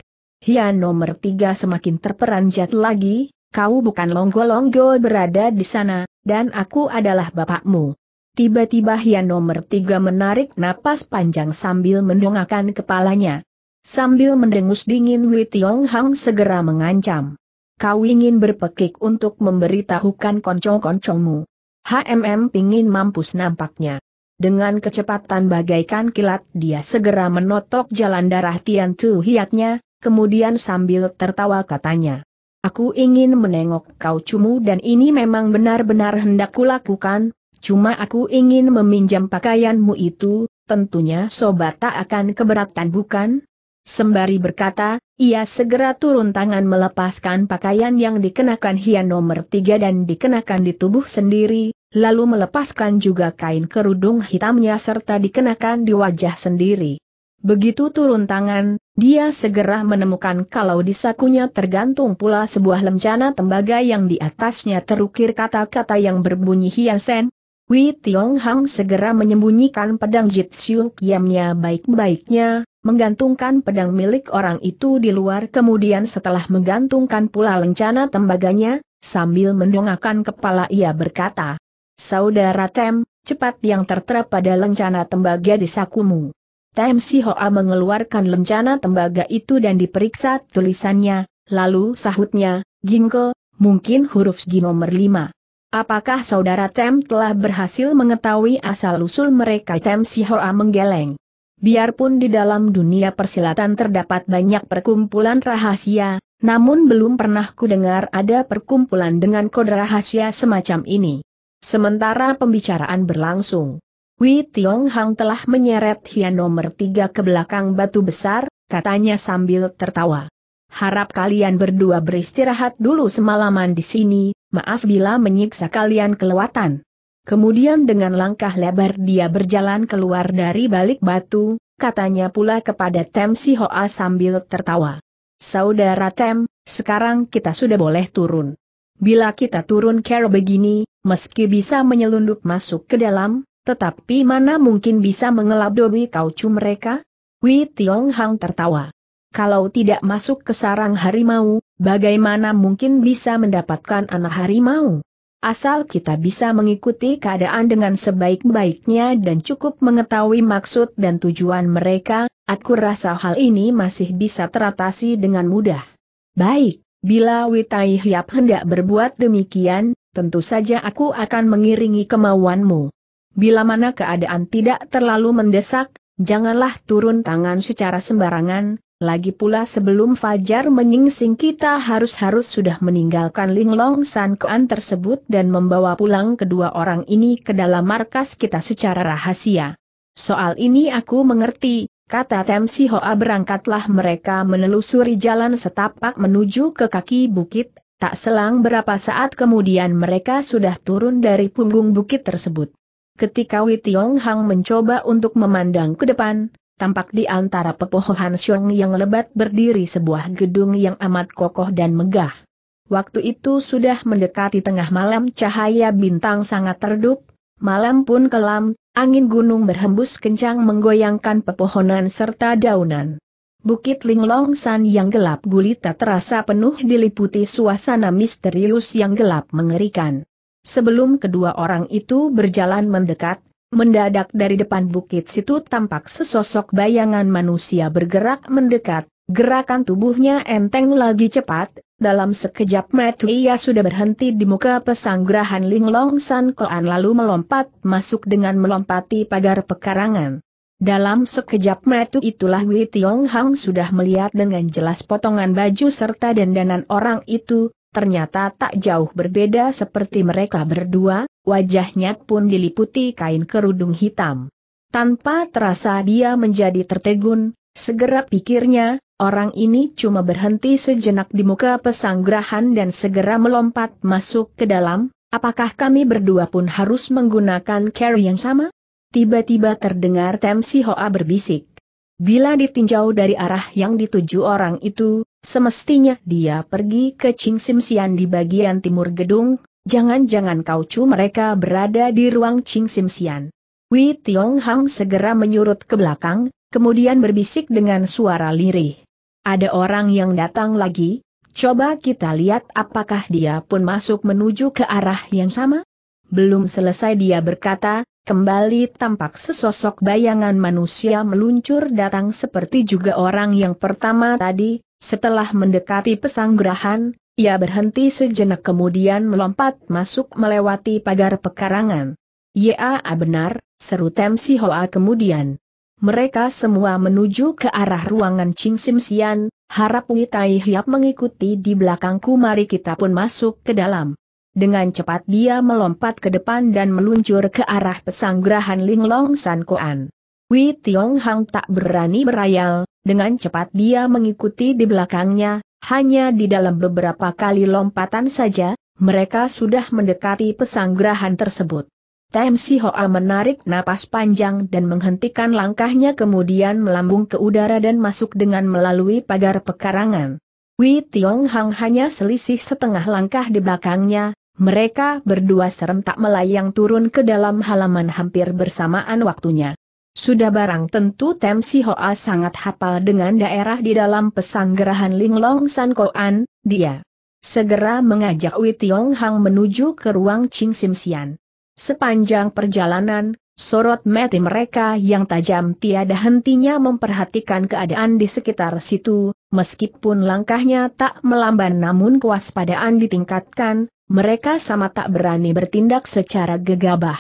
Hia nomor tiga semakin terperanjat lagi, kau bukan longgo-longgo berada di sana, dan aku adalah bapakmu. Tiba-tiba Hia nomor tiga menarik napas panjang sambil mendongakkan kepalanya. Sambil mendengus dingin Wei Tiong Hang segera mengancam. Kau ingin berpekik untuk memberitahukan koncong-koncongmu. HMM pingin mampus nampaknya. Dengan kecepatan bagaikan kilat dia segera menotok jalan darah Tian Tu hiatnya, kemudian sambil tertawa katanya. Aku ingin menengok kau cumu dan ini memang benar-benar hendak kulakukan, cuma aku ingin meminjam pakaianmu itu, tentunya sobat tak akan keberatan bukan? Sembari berkata, ia segera turun tangan melepaskan pakaian yang dikenakan Hian nomor tiga dan dikenakan di tubuh sendiri, lalu melepaskan juga kain kerudung hitamnya serta dikenakan di wajah sendiri. Begitu turun tangan, dia segera menemukan kalau di sakunya tergantung pula sebuah lencana tembaga yang di atasnya terukir kata-kata yang berbunyi Sen. Wei Tiong Hang segera menyembunyikan pedang Jitsu Kiamnya baik-baiknya, menggantungkan pedang milik orang itu di luar kemudian setelah menggantungkan pula lencana tembaganya, sambil mendongakkan kepala ia berkata, Saudara Tem, cepat yang tertera pada lencana tembaga di sakumu. Tem Si Hoa mengeluarkan lencana tembaga itu dan diperiksa tulisannya, lalu sahutnya, Ginko, mungkin huruf G nomor 5. Apakah saudara Tem telah berhasil mengetahui asal-usul mereka Tem Si Hoa menggeleng? Biarpun di dalam dunia persilatan terdapat banyak perkumpulan rahasia, namun belum pernah ku dengar ada perkumpulan dengan kode rahasia semacam ini. Sementara pembicaraan berlangsung, Wei Tiong Hang telah menyeret Hian nomor tiga ke belakang batu besar, katanya sambil tertawa. Harap kalian berdua beristirahat dulu semalaman di sini, maaf bila menyiksa kalian kelewatan. Kemudian dengan langkah lebar dia berjalan keluar dari balik batu, katanya pula kepada Tem Si Hoa sambil tertawa. Saudara Tem, sekarang kita sudah boleh turun. Bila kita turun kera begini, meski bisa menyelundup masuk ke dalam, tetapi mana mungkin bisa mengelap dobi kaucu mereka? Wei Tiong Hang tertawa. Kalau tidak masuk ke sarang harimau, bagaimana mungkin bisa mendapatkan anak harimau? Asal kita bisa mengikuti keadaan dengan sebaik-baiknya dan cukup mengetahui maksud dan tujuan mereka, aku rasa hal ini masih bisa teratasi dengan mudah. Baik, bila Witai Hiap hendak berbuat demikian, tentu saja aku akan mengiringi kemauanmu. Bila mana keadaan tidak terlalu mendesak, janganlah turun tangan secara sembarangan, lagi pula sebelum Fajar menyingsing kita harus-harus sudah meninggalkan Linglong San Kuan tersebut dan membawa pulang kedua orang ini ke dalam markas kita secara rahasia. Soal ini aku mengerti, kata Tem Si Hoa berangkatlah mereka menelusuri jalan setapak menuju ke kaki bukit, tak selang berapa saat kemudian mereka sudah turun dari punggung bukit tersebut. Ketika Wei Tiong Hang mencoba untuk memandang ke depan, tampak di antara pepohonan siung yang lebat berdiri sebuah gedung yang amat kokoh dan megah. Waktu itu sudah mendekati tengah malam cahaya bintang sangat terdup, malam pun kelam, angin gunung berhembus kencang menggoyangkan pepohonan serta daunan. Bukit Linglong San yang gelap gulita terasa penuh diliputi suasana misterius yang gelap mengerikan. Sebelum kedua orang itu berjalan mendekat, Mendadak dari depan bukit situ tampak sesosok bayangan manusia bergerak mendekat, gerakan tubuhnya enteng lagi cepat, dalam sekejap mata ia sudah berhenti di muka pesanggrahan Linglong San Koan lalu melompat masuk dengan melompati pagar pekarangan. Dalam sekejap mata itulah Wei Tiong Hang sudah melihat dengan jelas potongan baju serta dandanan orang itu, ternyata tak jauh berbeda seperti mereka berdua, wajahnya pun diliputi kain kerudung hitam. Tanpa terasa dia menjadi tertegun, segera pikirnya, orang ini cuma berhenti sejenak di muka pesanggrahan dan segera melompat masuk ke dalam, apakah kami berdua pun harus menggunakan carry yang sama? Tiba-tiba terdengar Tem Hoa berbisik. Bila ditinjau dari arah yang dituju orang itu, semestinya dia pergi ke Ching Sim Sian di bagian timur gedung, jangan-jangan kaucu mereka berada di ruang Ching Sim Sian. Wei Tiong Hang segera menyurut ke belakang, kemudian berbisik dengan suara lirih. Ada orang yang datang lagi, coba kita lihat apakah dia pun masuk menuju ke arah yang sama? Belum selesai dia berkata, kembali tampak sesosok bayangan manusia meluncur datang seperti juga orang yang pertama tadi, setelah mendekati pesanggerahan, ia berhenti sejenak kemudian melompat masuk melewati pagar pekarangan. Ya benar, seru Tem Si Hoa kemudian. Mereka semua menuju ke arah ruangan Ching Sim Sian, harap Tai Hiap mengikuti di belakangku mari kita pun masuk ke dalam. Dengan cepat dia melompat ke depan dan meluncur ke arah pesanggrahan Linglong San Kuan. Wei Tiong Hang tak berani berayal, dengan cepat dia mengikuti di belakangnya, hanya di dalam beberapa kali lompatan saja, mereka sudah mendekati pesanggrahan tersebut. Tem Si Hoa menarik napas panjang dan menghentikan langkahnya kemudian melambung ke udara dan masuk dengan melalui pagar pekarangan. Wei Tiong Hang hanya selisih setengah langkah di belakangnya, mereka berdua serentak melayang turun ke dalam halaman hampir bersamaan waktunya. Sudah barang tentu Tem Si Hoa sangat hafal dengan daerah di dalam pesanggerahan Linglong San Koan, dia segera mengajak Wei Tiong Hang menuju ke ruang Ching Sim Sian. Sepanjang perjalanan, sorot mati mereka yang tajam tiada hentinya memperhatikan keadaan di sekitar situ, meskipun langkahnya tak melamban namun kewaspadaan ditingkatkan, mereka sama tak berani bertindak secara gegabah.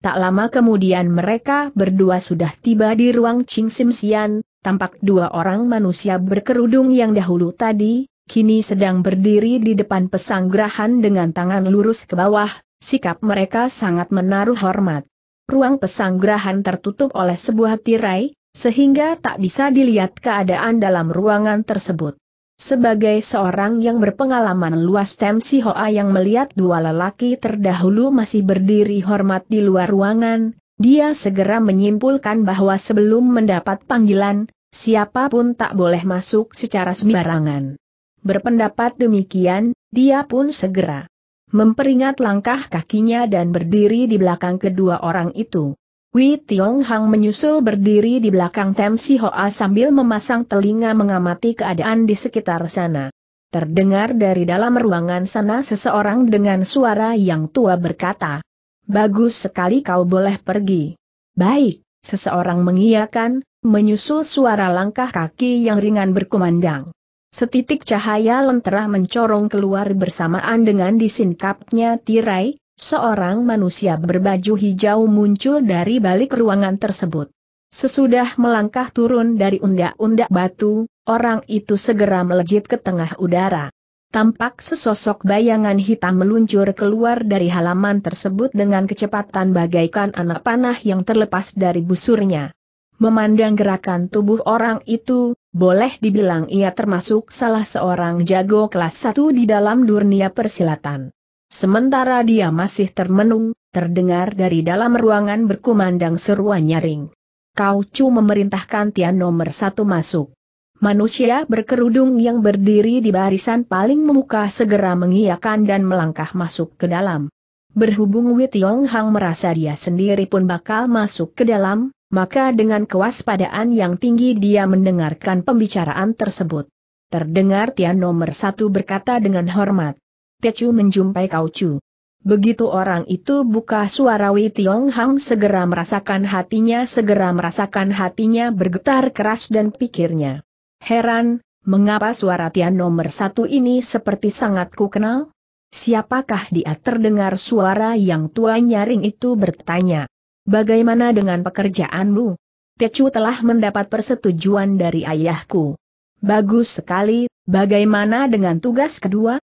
Tak lama kemudian mereka berdua sudah tiba di ruang Ching Sim Sian, tampak dua orang manusia berkerudung yang dahulu tadi, kini sedang berdiri di depan pesanggrahan dengan tangan lurus ke bawah, sikap mereka sangat menaruh hormat. Ruang pesanggrahan tertutup oleh sebuah tirai, sehingga tak bisa dilihat keadaan dalam ruangan tersebut. Sebagai seorang yang berpengalaman luas Tem Si Hoa yang melihat dua lelaki terdahulu masih berdiri hormat di luar ruangan, dia segera menyimpulkan bahwa sebelum mendapat panggilan, siapapun tak boleh masuk secara sembarangan. Berpendapat demikian, dia pun segera memperingat langkah kakinya dan berdiri di belakang kedua orang itu. Wei Tiong Hang menyusul berdiri di belakang Tem Si Hoa sambil memasang telinga mengamati keadaan di sekitar sana. Terdengar dari dalam ruangan sana seseorang dengan suara yang tua berkata, Bagus sekali kau boleh pergi. Baik, seseorang mengiyakan, menyusul suara langkah kaki yang ringan berkumandang. Setitik cahaya lentera mencorong keluar bersamaan dengan disingkapnya tirai, Seorang manusia berbaju hijau muncul dari balik ruangan tersebut. Sesudah melangkah turun dari undak-undak batu, orang itu segera melejit ke tengah udara. Tampak sesosok bayangan hitam meluncur keluar dari halaman tersebut dengan kecepatan bagaikan anak panah yang terlepas dari busurnya. Memandang gerakan tubuh orang itu, boleh dibilang ia termasuk salah seorang jago kelas 1 di dalam dunia persilatan. Sementara dia masih termenung, terdengar dari dalam ruangan berkumandang seruan nyaring. Kau Chu memerintahkan Tian nomor satu masuk. Manusia berkerudung yang berdiri di barisan paling memuka segera mengiyakan dan melangkah masuk ke dalam. Berhubung Wei Tiong Hang merasa dia sendiri pun bakal masuk ke dalam, maka dengan kewaspadaan yang tinggi dia mendengarkan pembicaraan tersebut. Terdengar Tian nomor satu berkata dengan hormat. Tecu menjumpai Kau Chu. Begitu orang itu buka suara Wei Tiong Hang segera merasakan hatinya segera merasakan hatinya bergetar keras dan pikirnya. Heran, mengapa suara Tian nomor satu ini seperti sangat ku kenal? Siapakah dia terdengar suara yang tua nyaring itu bertanya. Bagaimana dengan pekerjaanmu? Tecu telah mendapat persetujuan dari ayahku. Bagus sekali, bagaimana dengan tugas kedua?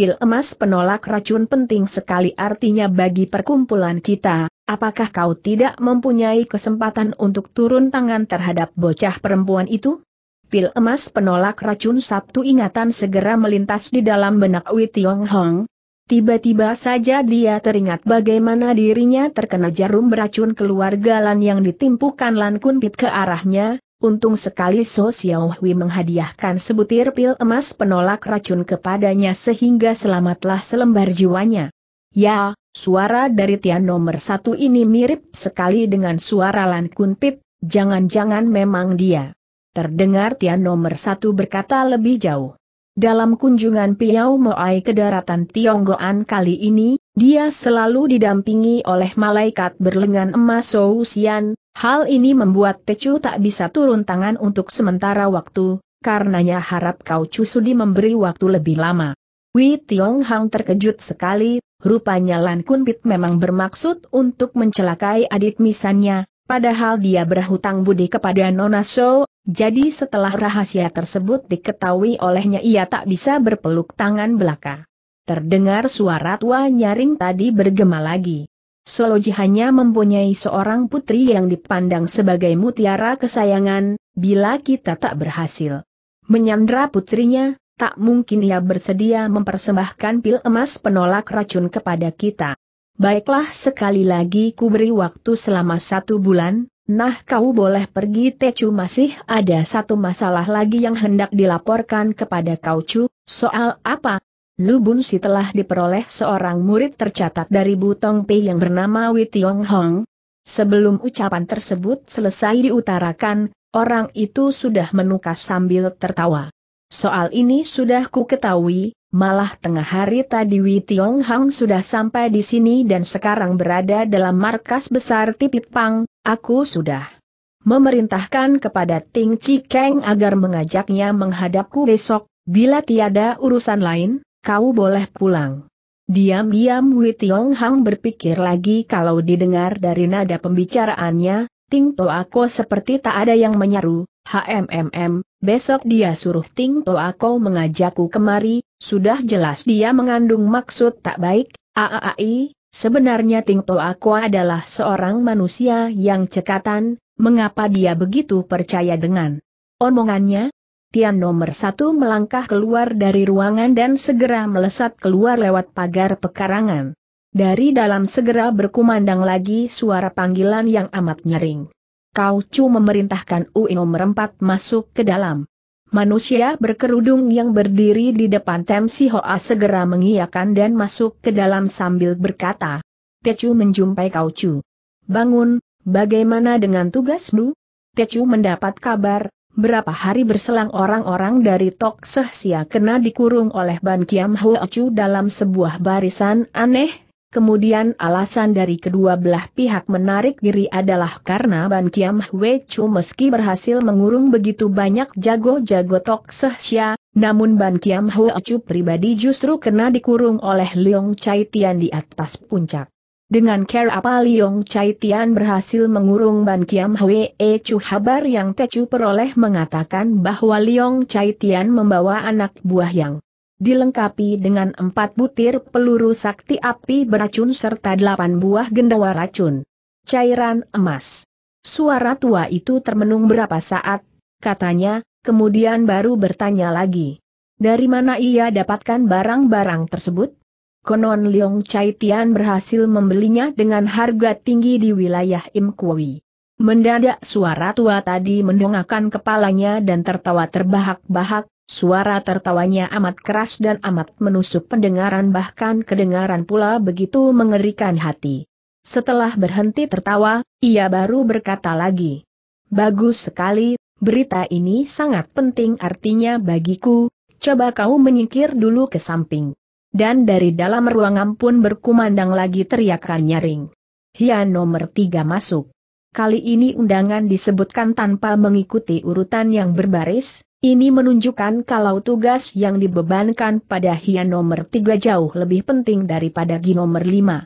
pil emas penolak racun penting sekali artinya bagi perkumpulan kita, apakah kau tidak mempunyai kesempatan untuk turun tangan terhadap bocah perempuan itu? Pil emas penolak racun Sabtu ingatan segera melintas di dalam benak Wei Tiong Hong. Tiba-tiba saja dia teringat bagaimana dirinya terkena jarum beracun keluarga Lan yang ditimpukan Lan Kunpit ke arahnya, Untung sekali So Xiao Hui menghadiahkan sebutir pil emas penolak racun kepadanya sehingga selamatlah selembar jiwanya. Ya, suara dari Tian nomor satu ini mirip sekali dengan suara Lan Kunpit, jangan-jangan memang dia. Terdengar Tian nomor satu berkata lebih jauh. Dalam kunjungan Piau Moai ke daratan Tionggoan kali ini, dia selalu didampingi oleh malaikat berlengan emas Sou Xian, Hal ini membuat Tecu tak bisa turun tangan untuk sementara waktu, karenanya harap kau Cusudi memberi waktu lebih lama. Wei Tiong Hang terkejut sekali, rupanya Lan Kun Pit memang bermaksud untuk mencelakai adik misannya, padahal dia berhutang budi kepada Nona So, jadi setelah rahasia tersebut diketahui olehnya ia tak bisa berpeluk tangan belaka. Terdengar suara tua nyaring tadi bergema lagi. Soloji hanya mempunyai seorang putri yang dipandang sebagai mutiara kesayangan, bila kita tak berhasil menyandra putrinya, tak mungkin ia bersedia mempersembahkan pil emas penolak racun kepada kita. Baiklah sekali lagi ku beri waktu selama satu bulan, nah kau boleh pergi Tecu masih ada satu masalah lagi yang hendak dilaporkan kepada kau Cu, soal apa? Lubun Si telah diperoleh seorang murid tercatat dari Butong Pei yang bernama Wei Tiong Hong. Sebelum ucapan tersebut selesai diutarakan, orang itu sudah menukas sambil tertawa. Soal ini sudah ku ketahui, malah tengah hari tadi Wei Tiong Hong sudah sampai di sini dan sekarang berada dalam markas besar Tipit Pang, aku sudah memerintahkan kepada Ting Chi Keng agar mengajaknya menghadapku besok, bila tiada urusan lain, kau boleh pulang. Diam-diam Wei Tiong Hang berpikir lagi kalau didengar dari nada pembicaraannya, Ting To Ako seperti tak ada yang menyaru, HMMM, besok dia suruh Ting To Ako mengajakku kemari, sudah jelas dia mengandung maksud tak baik, AAAI, sebenarnya Ting To Ako adalah seorang manusia yang cekatan, mengapa dia begitu percaya dengan omongannya? Tian nomor satu melangkah keluar dari ruangan dan segera melesat keluar lewat pagar pekarangan. Dari dalam segera berkumandang lagi suara panggilan yang amat nyering. Kau Chu memerintahkan Ui nomor empat masuk ke dalam. Manusia berkerudung yang berdiri di depan Tem Si Hoa segera mengiyakan dan masuk ke dalam sambil berkata. Techu menjumpai Kau Chu. Bangun, bagaimana dengan tugasmu? Techu mendapat kabar, Berapa hari berselang orang-orang dari Tok Seh Sia kena dikurung oleh Ban Kiam Hwa Chu dalam sebuah barisan aneh, kemudian alasan dari kedua belah pihak menarik diri adalah karena Ban Kiam Hwa Chu meski berhasil mengurung begitu banyak jago-jago Tok Seh Sia, namun Ban Kiam Hwa Chu pribadi justru kena dikurung oleh Leong Chai Tian di atas puncak. Dengan care apa Liong Chai Tian berhasil mengurung Ban Kiam Hwee Chu Habar yang Techu peroleh mengatakan bahwa Liong Chai Tian membawa anak buah yang dilengkapi dengan empat butir peluru sakti api beracun serta delapan buah gendawa racun. Cairan emas. Suara tua itu termenung berapa saat, katanya, kemudian baru bertanya lagi. Dari mana ia dapatkan barang-barang tersebut? Konon Leong Chai Tian berhasil membelinya dengan harga tinggi di wilayah Im Kui. Mendadak suara tua tadi mendongakkan kepalanya dan tertawa terbahak-bahak, Suara tertawanya amat keras dan amat menusuk pendengaran bahkan kedengaran pula begitu mengerikan hati. Setelah berhenti tertawa, ia baru berkata lagi. Bagus sekali, berita ini sangat penting artinya bagiku, coba kau menyingkir dulu ke samping. Dan dari dalam ruangan pun berkumandang lagi teriakan nyaring. Hia nomor tiga masuk. Kali ini undangan disebutkan tanpa mengikuti urutan yang berbaris, ini menunjukkan kalau tugas yang dibebankan pada Hian nomor tiga jauh lebih penting daripada Gi nomor lima.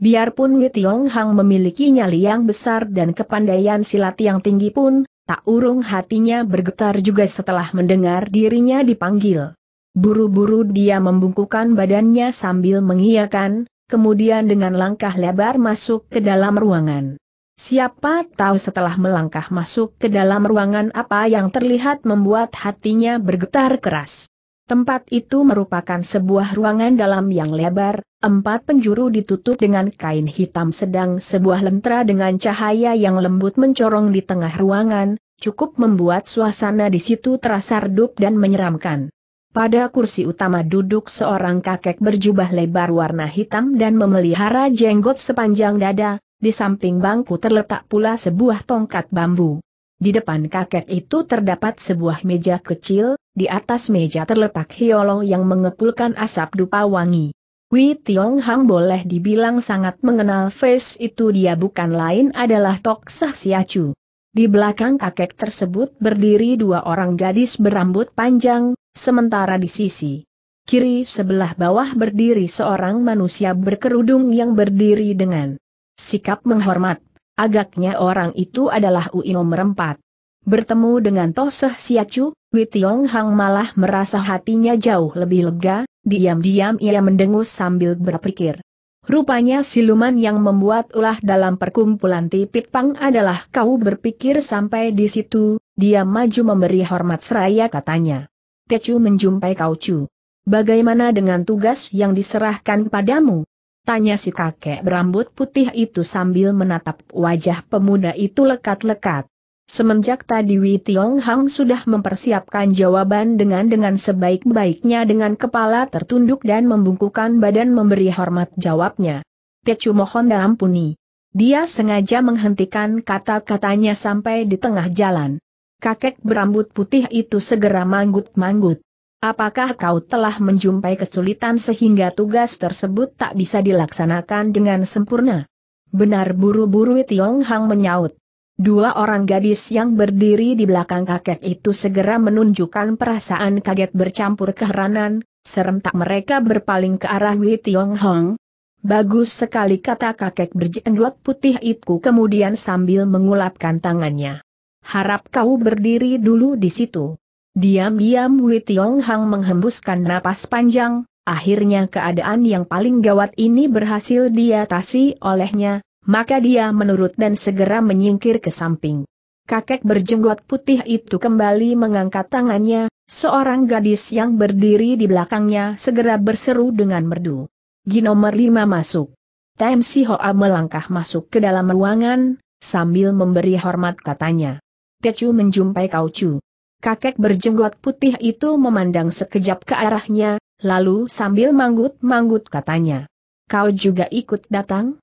Biarpun Witiong Hang memiliki nyali yang besar dan kepandaian silat yang tinggi pun, tak urung hatinya bergetar juga setelah mendengar dirinya dipanggil. Buru-buru dia membungkukan badannya sambil mengiyakan, kemudian dengan langkah lebar masuk ke dalam ruangan. Siapa tahu setelah melangkah masuk ke dalam ruangan apa yang terlihat membuat hatinya bergetar keras. Tempat itu merupakan sebuah ruangan dalam yang lebar, empat penjuru ditutup dengan kain hitam sedang sebuah lentera dengan cahaya yang lembut mencorong di tengah ruangan, cukup membuat suasana di situ terasa redup dan menyeramkan. Pada kursi utama duduk seorang kakek berjubah lebar warna hitam dan memelihara jenggot sepanjang dada, di samping bangku terletak pula sebuah tongkat bambu. Di depan kakek itu terdapat sebuah meja kecil, di atas meja terletak hiolo yang mengepulkan asap dupa wangi. Wei Tiong Hang boleh dibilang sangat mengenal face itu dia bukan lain adalah Tok Sah Siacu. Di belakang kakek tersebut berdiri dua orang gadis berambut panjang, sementara di sisi kiri sebelah bawah berdiri seorang manusia berkerudung yang berdiri dengan sikap menghormat. Agaknya orang itu adalah Ui nomor 4. Bertemu dengan Toseh Siacu, Wei Tiong Hang malah merasa hatinya jauh lebih lega, diam-diam ia mendengus sambil berpikir. Rupanya siluman yang membuat ulah dalam perkumpulan Tipit Pang adalah kau berpikir sampai di situ, dia maju memberi hormat seraya katanya. Tecu menjumpai kau cu. Bagaimana dengan tugas yang diserahkan padamu? Tanya si kakek berambut putih itu sambil menatap wajah pemuda itu lekat-lekat. Semenjak tadi Wei Tiong Hang sudah mempersiapkan jawaban dengan dengan sebaik-baiknya dengan kepala tertunduk dan membungkukan badan memberi hormat jawabnya. Tecu mohon ampuni. Dia sengaja menghentikan kata-katanya sampai di tengah jalan. Kakek berambut putih itu segera manggut-manggut. Apakah kau telah menjumpai kesulitan sehingga tugas tersebut tak bisa dilaksanakan dengan sempurna? Benar buru-buru Tiong Hang menyaut. Dua orang gadis yang berdiri di belakang kakek itu segera menunjukkan perasaan kaget bercampur keheranan, serentak mereka berpaling ke arah Wei Tiong Hong. Bagus sekali kata kakek berjenggot putih itu kemudian sambil mengulapkan tangannya. Harap kau berdiri dulu di situ. Diam-diam Wei Tiong Hong menghembuskan napas panjang, akhirnya keadaan yang paling gawat ini berhasil diatasi olehnya, maka dia menurut dan segera menyingkir ke samping. Kakek berjenggot putih itu kembali mengangkat tangannya, seorang gadis yang berdiri di belakangnya segera berseru dengan merdu. Gi nomor lima masuk. Tem Si Hoa melangkah masuk ke dalam ruangan, sambil memberi hormat katanya. Tecu menjumpai Kau Chu. Kakek berjenggot putih itu memandang sekejap ke arahnya, lalu sambil manggut-manggut katanya. Kau juga ikut datang?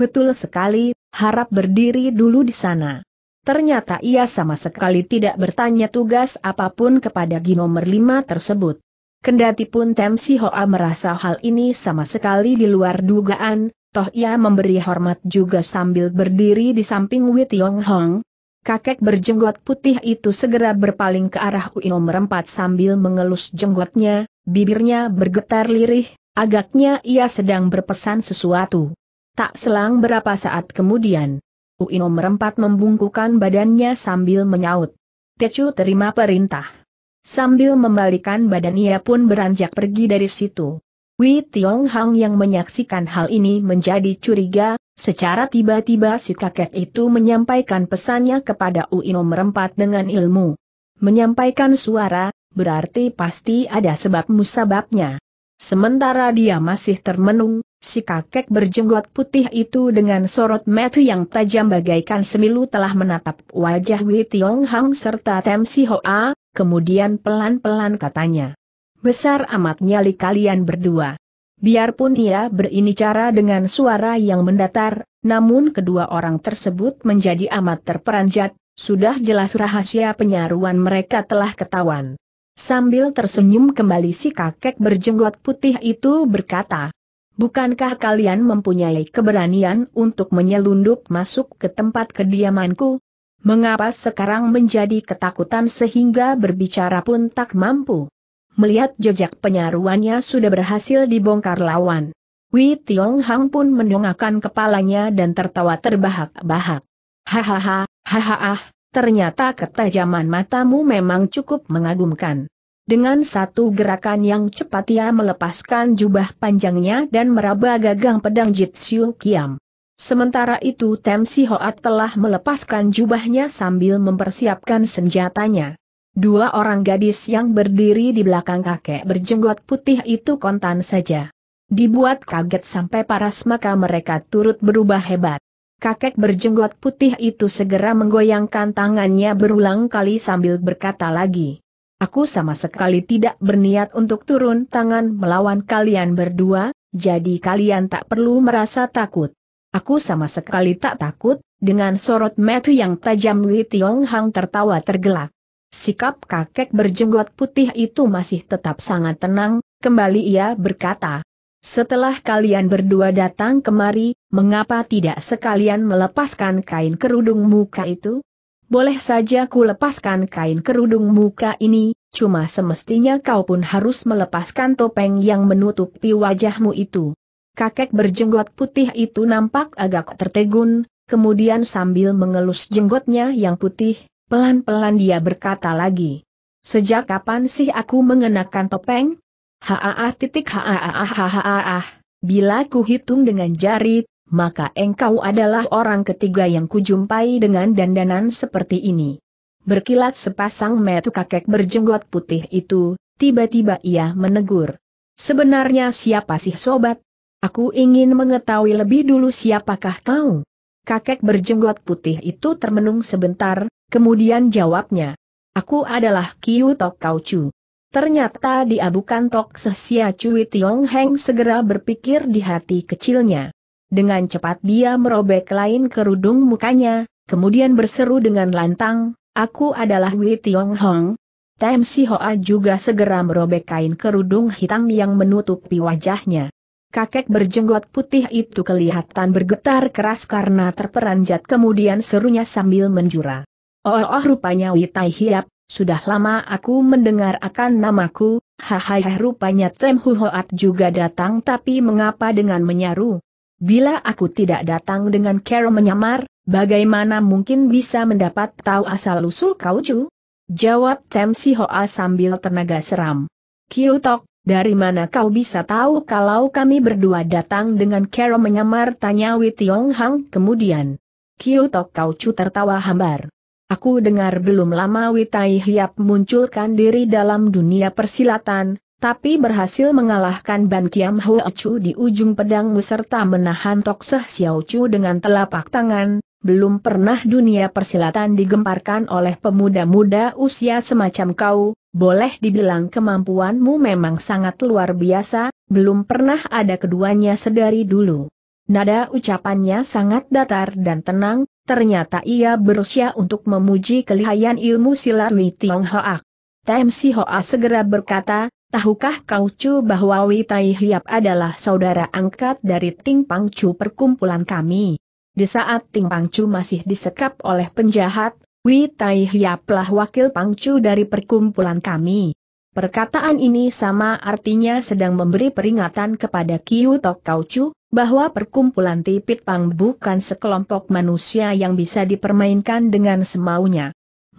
Betul sekali, harap berdiri dulu di sana. Ternyata ia sama sekali tidak bertanya tugas apapun kepada Ginomer 5 tersebut. Kendati pun Tem Si Hoa merasa hal ini sama sekali di luar dugaan, toh ia memberi hormat juga sambil berdiri di samping Wit Yong Hong. Kakek berjenggot putih itu segera berpaling ke arah Uino merempat sambil mengelus jenggotnya, bibirnya bergetar lirih, agaknya ia sedang berpesan sesuatu. Tak selang berapa saat kemudian, Uino merempat membungkukan badannya sambil menyaut. Tecu terima perintah. Sambil membalikan badan ia pun beranjak pergi dari situ. Wei Tiong Hang yang menyaksikan hal ini menjadi curiga, secara tiba-tiba si kakek itu menyampaikan pesannya kepada Uino merempat dengan ilmu. Menyampaikan suara, berarti pasti ada sebab musababnya. Sementara dia masih termenung, Si kakek berjenggot putih itu dengan sorot mata yang tajam bagaikan semilu telah menatap wajah Wei Tiong Hang serta Tem Si Hoa, kemudian pelan-pelan katanya. Besar amat nyali kalian berdua. Biarpun ia berinicara dengan suara yang mendatar, namun kedua orang tersebut menjadi amat terperanjat, sudah jelas rahasia penyaruan mereka telah ketahuan. Sambil tersenyum kembali si kakek berjenggot putih itu berkata, Bukankah kalian mempunyai keberanian untuk menyelundup masuk ke tempat kediamanku? Mengapa sekarang menjadi ketakutan sehingga berbicara pun tak mampu? Melihat jejak penyaruannya sudah berhasil dibongkar lawan. Wei Tiong Hang pun mendongakkan kepalanya dan tertawa terbahak-bahak. Hahaha, hahaha, ternyata ketajaman matamu memang cukup mengagumkan. Dengan satu gerakan yang cepat ia melepaskan jubah panjangnya dan meraba gagang pedang Jitsu Kiam. Sementara itu Tem Si Hoat telah melepaskan jubahnya sambil mempersiapkan senjatanya. Dua orang gadis yang berdiri di belakang kakek berjenggot putih itu kontan saja. Dibuat kaget sampai paras maka mereka turut berubah hebat. Kakek berjenggot putih itu segera menggoyangkan tangannya berulang kali sambil berkata lagi. Aku sama sekali tidak berniat untuk turun tangan melawan kalian berdua, jadi kalian tak perlu merasa takut. Aku sama sekali tak takut, dengan sorot mata yang tajam Wei Tiong Hang tertawa tergelak. Sikap kakek berjenggot putih itu masih tetap sangat tenang, kembali ia berkata. Setelah kalian berdua datang kemari, mengapa tidak sekalian melepaskan kain kerudung muka itu? boleh saja ku lepaskan kain kerudung muka ini, cuma semestinya kau pun harus melepaskan topeng yang menutupi wajahmu itu. Kakek berjenggot putih itu nampak agak tertegun, kemudian sambil mengelus jenggotnya yang putih, pelan-pelan dia berkata lagi. Sejak kapan sih aku mengenakan topeng? Haaah titik haaah haaah, Bila ku hitung dengan jari, maka engkau adalah orang ketiga yang kujumpai dengan dandanan seperti ini. Berkilat sepasang metu kakek berjenggot putih itu, tiba-tiba ia menegur. Sebenarnya siapa sih sobat? Aku ingin mengetahui lebih dulu siapakah kau? Kakek berjenggot putih itu termenung sebentar, kemudian jawabnya. Aku adalah Kiu Tok Kau Chu. Ternyata dia bukan Tok Sesia Cui Tiong Heng segera berpikir di hati kecilnya. Dengan cepat dia merobek lain kerudung mukanya, kemudian berseru dengan lantang, Aku adalah Wei Tiong Hong. Tem Si Hoa juga segera merobek kain kerudung hitam yang menutupi wajahnya. Kakek berjenggot putih itu kelihatan bergetar keras karena terperanjat kemudian serunya sambil menjura. Oh, oh, oh rupanya Tai Hiap, sudah lama aku mendengar akan namaku, hahaha rupanya Tem Hu Hoat juga datang tapi mengapa dengan menyaru? Bila aku tidak datang dengan cara menyamar, bagaimana mungkin bisa mendapat tahu asal-usul kau cu? Jawab Tem Si Hoa sambil tenaga seram. Tok, dari mana kau bisa tahu kalau kami berdua datang dengan cara menyamar? Tanya Wei Tiong Hang kemudian. Tok kau cu tertawa hambar. Aku dengar belum lama Witai Hiap munculkan diri dalam dunia persilatan, tapi berhasil mengalahkan Ban Kiam Hua Chu di ujung pedangmu serta menahan Tok Seh Xiao Chu dengan telapak tangan, belum pernah dunia persilatan digemparkan oleh pemuda-muda usia semacam kau, boleh dibilang kemampuanmu memang sangat luar biasa, belum pernah ada keduanya sedari dulu. Nada ucapannya sangat datar dan tenang, ternyata ia berusia untuk memuji kelihayan ilmu silat Li Tiong Hoak. Tem Si Hoa segera berkata, Tahukah kau Cu bahwa Witai Hiap adalah saudara angkat dari Ting Pang Chu perkumpulan kami? Di saat Ting Pang Chu masih disekap oleh penjahat, Witai Hiaplah wakil Pang Chu dari perkumpulan kami. Perkataan ini sama artinya sedang memberi peringatan kepada Kiu Tok Kau Chu, bahwa perkumpulan Tipit Pang bukan sekelompok manusia yang bisa dipermainkan dengan semaunya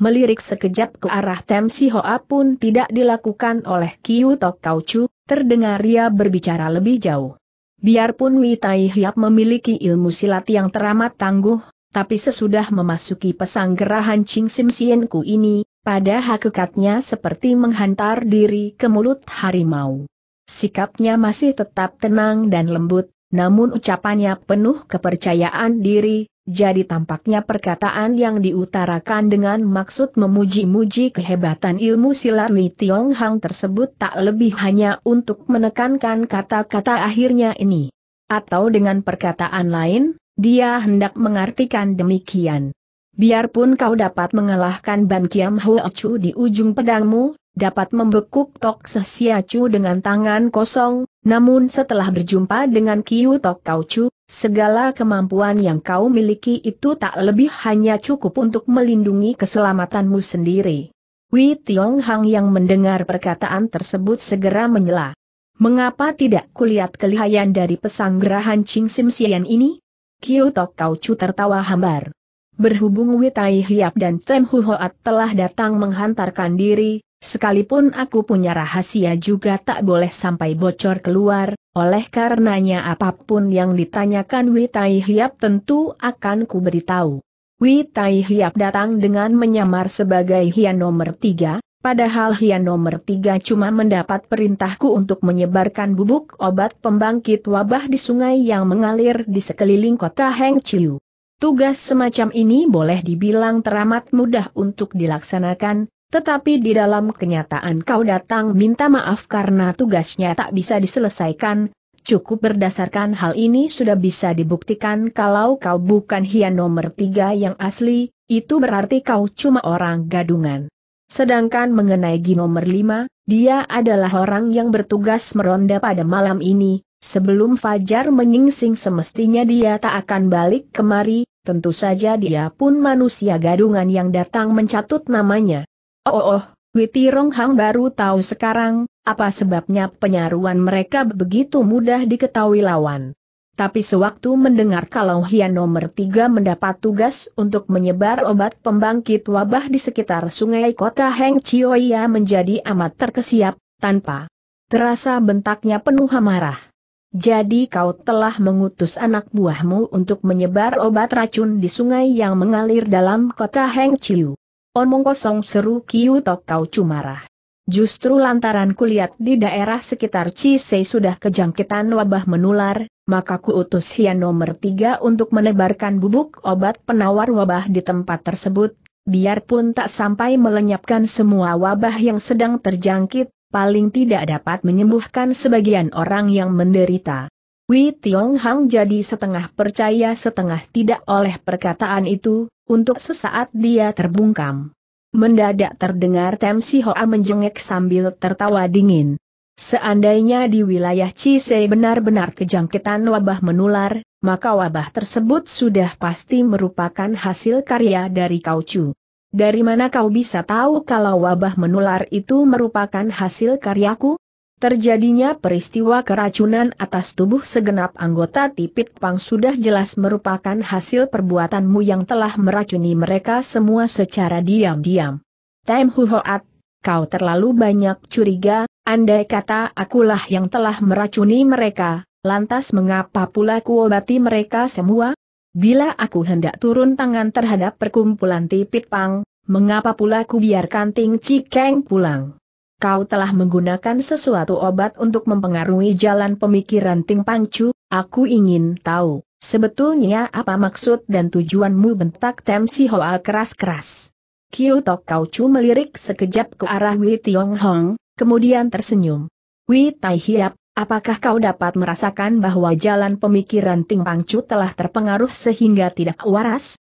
melirik sekejap ke arah Si Hoa pun tidak dilakukan oleh Kiu Tok Kau Chu, terdengar ia berbicara lebih jauh. Biarpun Tai Hiap memiliki ilmu silat yang teramat tangguh, tapi sesudah memasuki pesanggerahan Ching Sim Sien Ku ini, pada hakikatnya seperti menghantar diri ke mulut harimau. Sikapnya masih tetap tenang dan lembut, namun ucapannya penuh kepercayaan diri, jadi tampaknya perkataan yang diutarakan dengan maksud memuji-muji kehebatan ilmu silat Li Tiong Hang tersebut tak lebih hanya untuk menekankan kata-kata akhirnya ini. Atau dengan perkataan lain, dia hendak mengartikan demikian. Biarpun kau dapat mengalahkan Ban Kiam Ho Chu di ujung pedangmu, dapat membekuk Tok Sesiacu dengan tangan kosong, namun setelah berjumpa dengan Kiu Tok Kaucu, segala kemampuan yang kau miliki itu tak lebih hanya cukup untuk melindungi keselamatanmu sendiri. Wei Tiong Hang yang mendengar perkataan tersebut segera menyela. Mengapa tidak kulihat kelihayan dari pesanggerahan Ching Sim Sian ini? Kiu Tok Kaucu tertawa hambar. Berhubung Witai Hiap dan Tem Huhoat telah datang menghantarkan diri, sekalipun aku punya rahasia juga tak boleh sampai bocor keluar, oleh karenanya apapun yang ditanyakan Witai Hiap tentu akan ku beritahu. Witai Hiap datang dengan menyamar sebagai Hian nomor tiga, padahal Hian nomor tiga cuma mendapat perintahku untuk menyebarkan bubuk obat pembangkit wabah di sungai yang mengalir di sekeliling kota Heng Chiu. Tugas semacam ini boleh dibilang teramat mudah untuk dilaksanakan, tetapi di dalam kenyataan kau datang minta maaf karena tugasnya tak bisa diselesaikan, cukup berdasarkan hal ini sudah bisa dibuktikan kalau kau bukan hian nomor tiga yang asli, itu berarti kau cuma orang gadungan. Sedangkan mengenai Gi nomor lima, dia adalah orang yang bertugas meronda pada malam ini, Sebelum Fajar menyingsing semestinya dia tak akan balik kemari, tentu saja dia pun manusia gadungan yang datang mencatut namanya. Oh oh, oh Witi Ronghang baru tahu sekarang, apa sebabnya penyaruan mereka begitu mudah diketahui lawan. Tapi sewaktu mendengar kalau Hian nomor tiga mendapat tugas untuk menyebar obat pembangkit wabah di sekitar sungai kota Heng Chioia menjadi amat terkesiap, tanpa terasa bentaknya penuh amarah. Jadi kau telah mengutus anak buahmu untuk menyebar obat racun di sungai yang mengalir dalam kota Heng Chiu. Omong kosong seru Kiu Tok Kau Cumarah. Justru lantaran kulihat di daerah sekitar Cisei sudah kejangkitan wabah menular, maka kuutus Hian nomor tiga untuk menebarkan bubuk obat penawar wabah di tempat tersebut, biarpun tak sampai melenyapkan semua wabah yang sedang terjangkit, paling tidak dapat menyembuhkan sebagian orang yang menderita. Wei Tiong Hang jadi setengah percaya setengah tidak oleh perkataan itu, untuk sesaat dia terbungkam. Mendadak terdengar Tem Si Hoa menjengek sambil tertawa dingin. Seandainya di wilayah Cise benar-benar kejangkitan wabah menular, maka wabah tersebut sudah pasti merupakan hasil karya dari Kaucu. Dari mana kau bisa tahu kalau wabah menular itu merupakan hasil karyaku? Terjadinya peristiwa keracunan atas tubuh segenap anggota Tipit Pang sudah jelas merupakan hasil perbuatanmu yang telah meracuni mereka semua secara diam-diam. Tem Huhoat, kau terlalu banyak curiga, andai kata akulah yang telah meracuni mereka, lantas mengapa pula kuobati mereka semua? Bila aku hendak turun tangan terhadap perkumpulan Tipit Pang, mengapa pula ku biarkan Ting Cikeng pulang? Kau telah menggunakan sesuatu obat untuk mempengaruhi jalan pemikiran Ting Pangcu, aku ingin tahu, sebetulnya apa maksud dan tujuanmu bentak Tem Si Hoa keras-keras. Kiu Tok Kau Chu melirik sekejap ke arah Wei Tiong Hong, kemudian tersenyum. Wei Tai Hiap, Apakah kau dapat merasakan bahwa jalan pemikiran Ting Pangcu telah terpengaruh sehingga tidak waras?